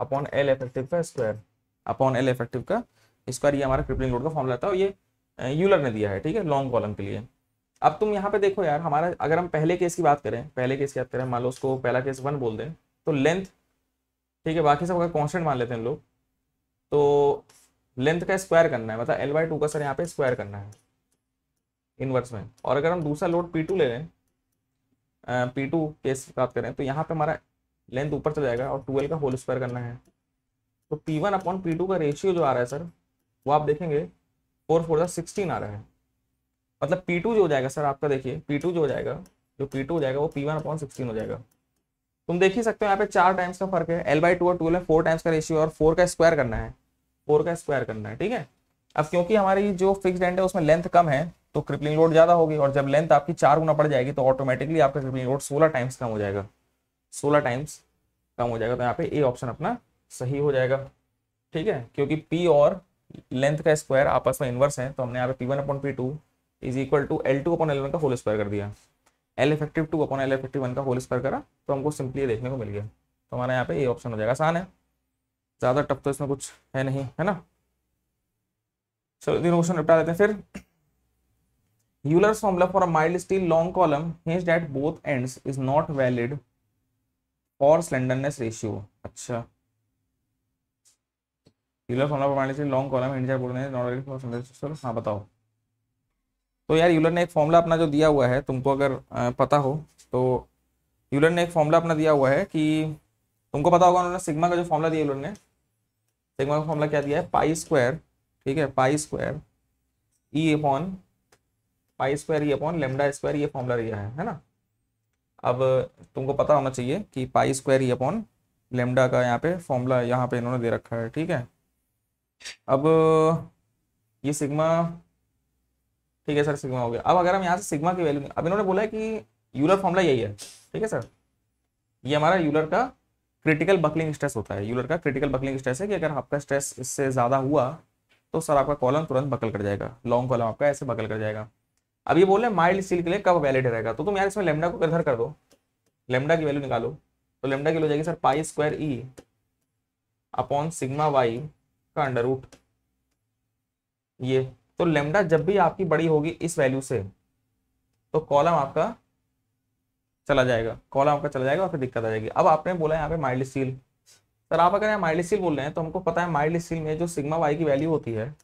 अपॉन एल इफेक्टिव का स्क्वायर अपॉन एल इफेक्टिव का स्क्वायर ये हमारा क्रिपलिंग लोड का फॉर्मूला था और ये यूलर ने दिया है ठीक है लॉन्ग कॉलम के लिए अब तुम यहाँ पे देखो यार हमारा अगर हम पहले केस की बात करें पहले केस की बात करें मान लो उसको पहला केस वन बोल दें तो लेंथ ठीक है बाकी सब अगर कॉन्स्टेंट मान लेते हैं हम लोग तो लेंथ का स्क्वायर करना है मतलब एल बाई टू का सर यहाँ पे स्क्वायर करना है इनवर्स में और अगर हम दूसरा लोड पी टू ले लें पी टू केस की बात करें तो यहाँ पर हमारा लेंथ ऊपर चला जाएगा और ट्वेल्व का होल स्क्वायर करना है तो P one upon P two का रेशियो जो आ रहा है सर वो आप देखेंगे फोर फोर सिक्सटीन आ रहा है मतलब पी टू जो हो जाएगा सर आपका देखिए पी टू जो हो जाएगा जो पी टू हो जाएगा वो पी वन अपॉन सिक्सटीन हो जाएगा तुम देख ही सकते हो यहाँ पे चार टाइम्स का फर्क है एल बाई टू और टूल है फोर टाइम्स का रेशियो और फोर का स्क्वायर करना है फोर का स्क्वायर करना है ठीक है अब क्योंकि हमारी जो फिक्स एंड है उसमें लेंथ कम है तो क्रिपलिंग लोड ज्यादा होगी और जब लेंथ आपकी चार गुना पड़ जाएगी तो ऑटोमेटिकली आपका क्रिपलिंग लोड सोलह टाइम्स कम हो जाएगा सोलह टाइम्स कम हो जाएगा तो यहाँ पे ए ऑप्शन अपना सही हो जाएगा ठीक है क्योंकि पी और लेंथ का स्क्वायर आपस में इन्वर्स है तो हमने यहाँ पे P one upon P two is equal to L two upon L one का होल स्क्वायर कर दिया L effective two upon L effective one का होल स्क्वायर करा तो हमको सिंपली ये देखने को मिल गया तो हमारा यहाँ पे ये ऑप्शन हो जाएगा आसान है ज़्यादा टफ तो इसमें कुछ है नहीं है ना चलो तीनों क्वेश्चन निपटा देते हैं फिर Euler formula for a mild steel long column hinged at both ends is not valid for slenderness ratio. अच्छा यूलर फॉर्मला प्रमाण से लॉन्ग कॉलम इंटीजर बोलने नॉट हाँ बताओ तो यार यूलर ने एक फॉर्मूला अपना जो दिया हुआ है तुमको अगर पता हो तो यूलर ने एक फॉर्मूला अपना दिया हुआ है कि तुमको पता होगा उन्होंने सिग्मा का जो फॉर्मूला दिया यूलर ने सिग्मा का फॉर्मूला क्या दिया है पाई स्क्वायर ठीक है pi square E upon pi square E upon lambda square ये फॉर्मूला दिया है है ना अब तुमको पता होना चाहिए कि pi square E upon lambda का यहाँ पे फॉर्मूला यहाँ पे इन्होंने दे रखा है ठीक है अब ये सिग्मा ठीक है सर सिग्मा हो गया अब अगर हम यहाँ से सिग्मा की वैल्यू अब इन्होंने बोला है कि यूलर फॉर्मूला यही है ठीक है सर ये हमारा यूलर का क्रिटिकल बकलिंग स्ट्रेस होता है यूलर का क्रिटिकल बकलिंग स्ट्रेस है कि अगर आपका स्ट्रेस इससे ज़्यादा हुआ तो सर आपका कॉलम तुरंत बकल कर जाएगा लॉन्ग कॉलम आपका ऐसे बकल कर जाएगा अब ये बोल रहे हैं माइल्ड स्टील के लिए कब वैलिड रहेगा तो तुम यार इसमें लेमडा को इधर कर दो लेमडा की वैल्यू निकालो तो लेमडा की हो जाएगी sir pi square E upon sigma Y का अंडर रूट ये तो लेमडा जब भी आपकी बड़ी होगी इस वैल्यू से तो कॉलम आपका चला जाएगा कॉलम आपका चला जाएगा और फिर दिक्कत आ जाएगी अब आपने बोला यहाँ पे माइल्ड स्टील सर आप अगर यहाँ माइल्ड स्टील बोल रहे हैं तो हमको पता है माइल्ड स्टील में जो सिग्मा वाई की वैल्यू होती है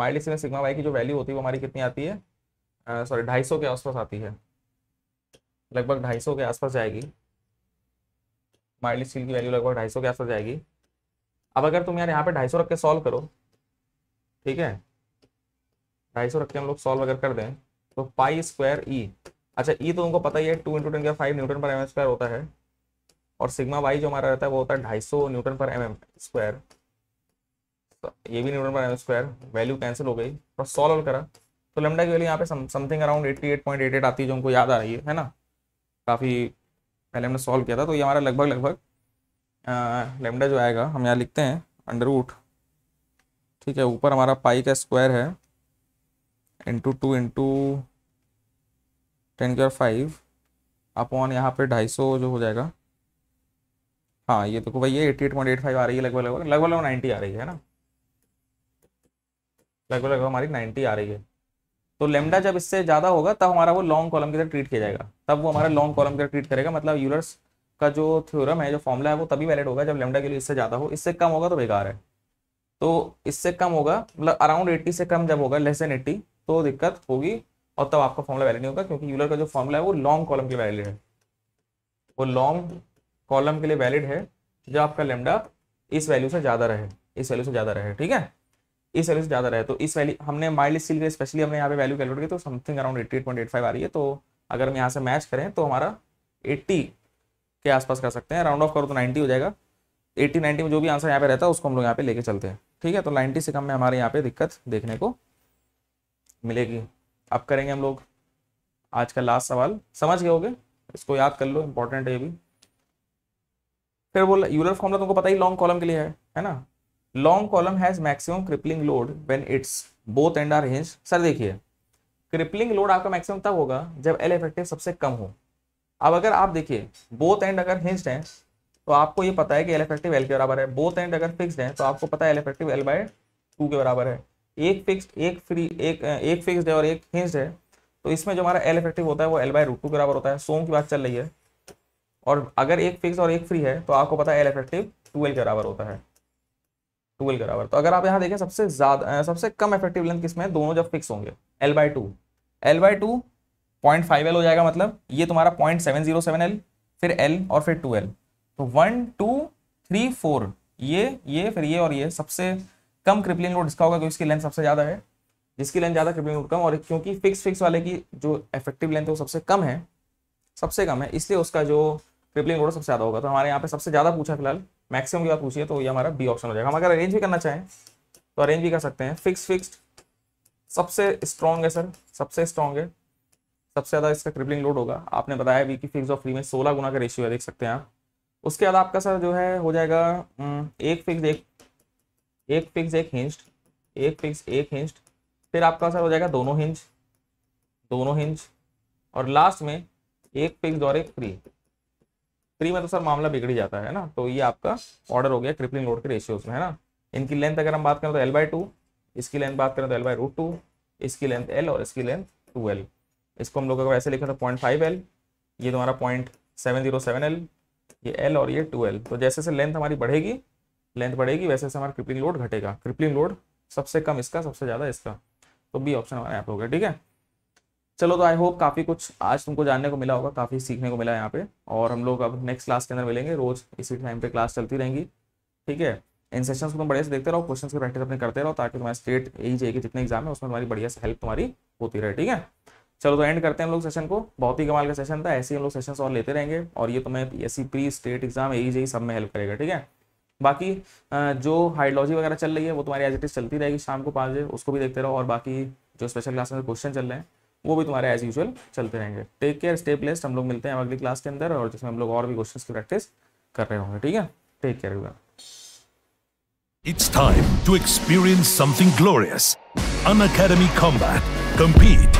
माइल्ड स्टील में सिग्मा वाई की जो वैल्यू होती है वो हमारी कितनी आती है सॉरी ढाई सौ के आसपास आती है लगभग ढाई सौ के आसपास जाएगी माइल्ड स्टील की वैल्यू लगभग ढाई सौ के आसपास जाएगी अब अगर तुम यार यहाँ पे ढाई सौ रख के सॉल्व करो ठीक है ढाई सौ रख के हम लोग सॉल्व अगर कर दें तो पाई स्क्वायर ई अच्छा ई e तो तुमको पता ही है two into ten five newton per M square होता है और सिग्मा वाई जो हमारा रहता है वो होता है ढाई सौ Newton per M M square तो ये भी Newton per M square value cancel हो गई और सॉल्व करा तो लेमडा की वैल्यू यहाँ पे something around eighty eight point eight eight आती है जो हमको याद आ रही है है ना काफ़ी पहले हमने सॉल्व किया था तो ये हमारा लगभग लगभग लेमडा जो आएगा हम यहाँ लिखते हैं अंडर रूट ठीक है ऊपर हमारा पाई का स्क्वायर है इंटू टू इंटू टेन के और फाइव अपॉन यहाँ पे ढाई सौ जो हो जाएगा हाँ ये देखो तो भाई ये eighty eight point eight five आ रही है लगभग लगभग लगभग लगभग नाइन्टी आ रही है ना लगभग लगभग हमारी नाइन्टी आ रही है तो लेमडा जब इससे ज़्यादा होगा तब हमारा वो लॉन्ग कॉलम की तरह ट्रीट किया जाएगा तब वो हमारा लॉन्ग कॉलम की तरह ट्रीट करेगा मतलब यूलर्स का जो थ्योरम है जो फॉर्मूला है वो तभी वैलिड होगा जब लेमडा के लिए इससे ज़्यादा हो इससे कम होगा तो बेकार है तो इससे कम होगा मतलब अराउंड एट्टी से कम जब होगा लेस देन एट्टी तो दिक्कत होगी और तब आपका फॉर्मूला वैलिड नहीं होगा क्योंकि यूलर का जो फॉर्मूला है वो लॉन्ग कॉलम के लिए वैलिड है वो लॉन्ग कॉलम के लिए वैलिड है जब आपका लेमडा इस वैल्यू से ज़्यादा रहे इस वैल्यू से ज़्यादा रहे ठीक है इस वैल्यू से ज़्यादा रहे तो इस वैल्यू हमने माइल्ड स्टील के स्पेशली हमने यहाँ पे वैल्यू कैलकुलेट की तो समथिंग अराउंड एट्टी आ रही है तो अगर हम यहाँ से मैच करें तो हमारा एट्टी के आसपास कर सकते हैं राउंड ऑफ करो तो नाइन्टी हो जाएगा एट्टी नाइन्टी में जो भी आंसर यहाँ पे रहता है उसको हम लोग यहाँ पे लेके चलते हैं ठीक है तो नाइन्टी से कम में हमारे यहाँ पे दिक्कत देखने को मिलेगी अब करेंगे हम लोग आज का लास्ट सवाल समझ गए होगे इसको याद कर लो इंपॉर्टेंट है ये भी फिर बोल यूलर फॉर्मला तुमको पता ही लॉन्ग कॉलम के लिए है है ना long column has maximum crippling load when it's both end are hinge sir देखिए क्रिपलिंग लोड आपका मैक्सिमम तब होगा जब एल इफेक्टिव सबसे कम हो अब अगर आप देखिए बोथ एंड अगर हिंस्ड हैं तो आपको ये पता है कि एल इफेक्टिव एल के बराबर है बोथ एंड अगर फिक्स्ड है तो आपको पता है L effective L by two के बराबर है एक फिक्स्ड एक फ्री एक एक फिक्स्ड है और एक हिंस्ड है तो इसमें जो हमारा एल इफेक्टिव होता है वो एल बाय रूट टू के बराबर होता है सोम की बात चल रही है और अगर एक फिक्स और एक फ्री है तो आपको पता है एल इफेक्टिव ट्वेल्व के बराबर होता है ट्वेल्व के बराबर तो अगर आप यहाँ देखें सबसे ज्यादा सबसे कम इफेक्टिव लेंथ किसमें दोनों जब फिक्स होंगे L by two L by two point five L हो जाएगा मतलब ये तुम्हारा point seven zero seven L फिर एल और फिर टू एल तो वन टू थ्री फोर ये ये फिर ये और ये सबसे कम क्रिपलिन लोड इसका होगा क्योंकि इसकी लेंथ सबसे ज़्यादा है जिसकी लेंथ ज़्यादा क्रिपलिन लोड कम और क्योंकि फिक्स फिक्स वाले की जो इफेक्टिव लेंथ है वो सबसे कम है सबसे कम है इसलिए उसका जो क्रिपलिन लोड सबसे ज़्यादा होगा तो हमारे यहाँ पे सबसे ज़्यादा पूछा फिलहाल मैक्सिमम की बात पूछिए तो ये हमारा बी ऑप्शन हो जाएगा हम अगर अरेंज भी करना चाहें तो अरेंज भी कर सकते हैं फिक्स फिक्स सबसे स्ट्रॉन्ग है सर सबसे स्ट्रॉन्ग है सबसे ज़्यादा इसका क्रिपलिंग लोड होगा आपने बताया भी कि फिक्स और फ्री में सोलह गुना का रेशियो है देख सकते हैं आप उसके बाद आपका सर जो है हो जाएगा हम्म, एक फिक्स एक एक फिक्स एक हिंज एक फिक्स एक हिंज फिर आपका सर हो जाएगा दोनों हिंज दोनों हिंज और लास्ट में एक फिक्स और एक फ्री फ्री में तो सर मामला बिगड़ ही जाता है ना तो ये आपका ऑर्डर हो गया ट्रिपलिंग लोड के रेशियोज में है ना इनकी लेंथ अगर हम बात करें तो एल बाई टू इसकी लेंथ बात करें तो एल बाई रूट टू इसकी लेंथ एल और इसकी लेंथ टू एल इसको हम लोग अगर ऐसे लिखा तो पॉइंट फाइव एल ये तुम्हारा point seven zero seven L ये एल और ये टू एल तो जैसे जैसे लेंथ हमारी बढ़ेगी लेंथ बढ़ेगी वैसे वैसे हमारा क्रिपलिंग लोड घटेगा क्रिपलिंग लोड सबसे कम इसका सबसे ज़्यादा इसका तो बी ऑप्शन हमारा यहाँ पर हो गया ठीक है चलो तो आई होप काफ़ी कुछ आज तुमको जानने को मिला होगा काफ़ी सीखने को मिला यहाँ पे और हम लोग अब नेक्स्ट क्लास के अंदर मिलेंगे रोज़ इसी टाइम पे क्लास चलती रहेंगी ठीक है इन सेशंस को तुम बढ़िया से देखते रहो क्वेश्चन की प्रैक्टिस अपने करते रहो ताकि तुम्हारे स्टेट यही जाएगी जितने एग्जाम है उसमें तुम्हारी बढ़िया से हेल्प तुम्हारी होती रहे ठीक है चलो तो एंड करते हैं हम लोग सेशन को बहुत ही कमाल का सेशन था ऐसे हम लोग सेशन और लेते रहेंगे और ये तुम्हें P S C pre state exam A G सब में हेल्प करेगा ठीक है बाकी जो हाइड्रोलॉजी वगैरह चल रही है वो तुम्हारी एज इट इज चलती रहेगी शाम को पाँच बजे उसको भी देखते रहो और बाकी जो स्पेशल क्लास में क्वेश्चन चल रहे हैं वो भी तुम्हारे एज यूजल चलते रहेंगे टेक केयर स्टे प्लेस हम लोग मिलते हैं अगली क्लास के अंदर और जिसमें हम लोग और भी क्वेश्चन की प्रैक्टिस कर रहे होंगे ठीक है take care It's time to experience something glorious. An Academy combat Compete.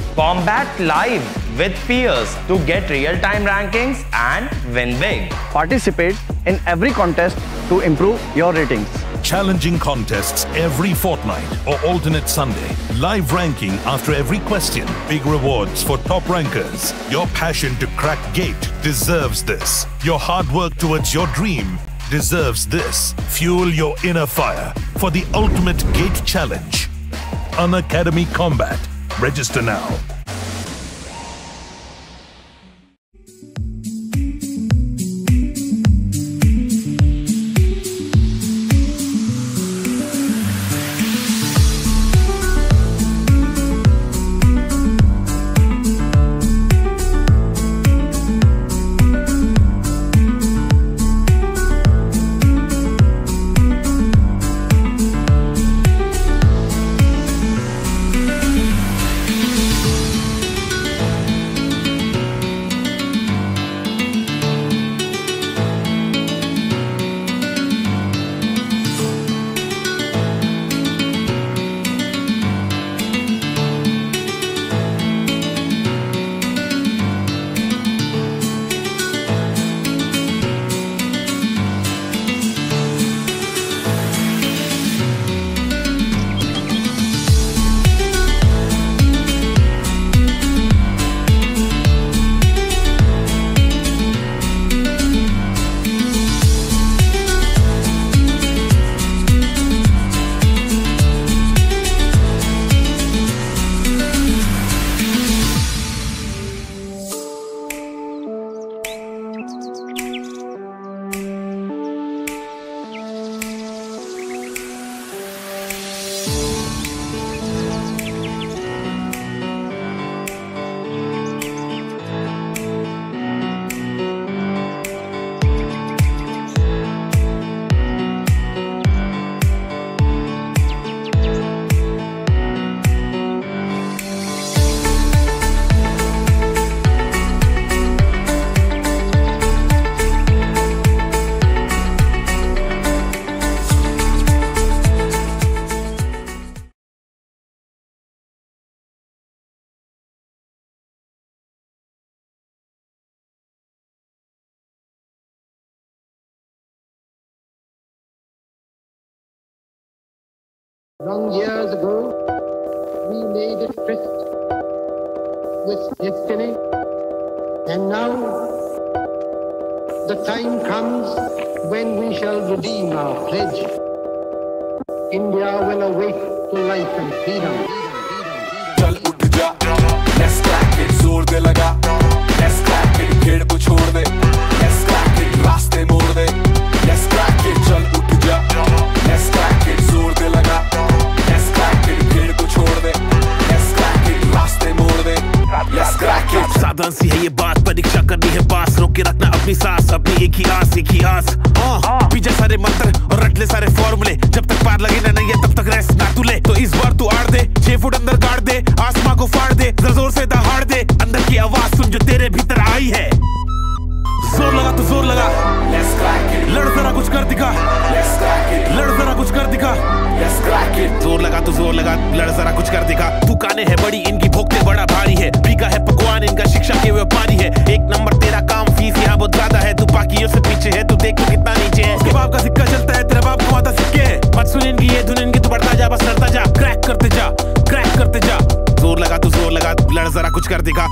Combat live with peers to get real-time rankings and win big. Participate in every contest to improve your ratings. Challenging contests every fortnight or alternate Sunday. Live ranking after every question. Big rewards for top rankers. Your passion to crack gate deserves this. Your hard work towards your dream deserves this. Fuel your inner fire for the ultimate gate challenge. An Academy Combat Register now. Long years ago, we made a tryst with destiny, and now the time comes when we shall redeem our pledge. India will awake to life and freedom. चल उठ let's crack it, जोर दे let's crack it, Khed ko छोड़ नादान सी है ये बात परीक्षा करनी है पास रोक के रखना अपनी सांस अपनी एक ही आस एक ही आस हाँ, हाँ। पीछे सारे मंत्र और रट ले सारे फॉर्मूले जब तक पार लगे ना नहीं है तब तक रेस्ट ना तू ले तो इस बार तू आड़ दे छह फुट अंदर गाड़ दे आसमां को फाड़ दे जोर से दहाड़ दे अंदर की आवाज सुन जो तेरे भीतर आई है जोर लगा तो जोर लगा लड़ जरा कुछ कर दिखा लड़ जरा कुछ कर दिखा जोर लगा तो जोर लगा लड़ जरा कुछ कर दिखा दुकानें है बड़ी इनकी भोगते बड़ा भारी है पीका है पकवान इनका शिक्षा के व्यापारी है एक नंबर तेरा काम फीस यहाँ बहुत ज्यादा है तू बाकी से पीछे है तू देख कितना नीचे है उसके बाप का सिक्का चलता है तेरा बाप को आता सिक्के है मत सुन इनकी ये धुन इनकी तू बढ़ता जा बस लड़ता जा क्रैक करते जा क्रैक करते जा जोर लगा तू जोर लगा लड़ जरा कुछ कर दिखा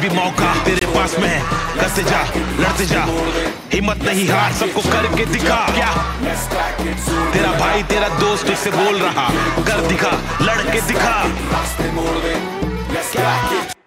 भी मौका तेरे पास में है लड़ते जा लड़ते जा हिम्मत नहीं हार सबको करके दिखा क्या तेरा भाई तेरा दोस्त तुझसे बोल रहा कर दिखा लड़के दिखा क्या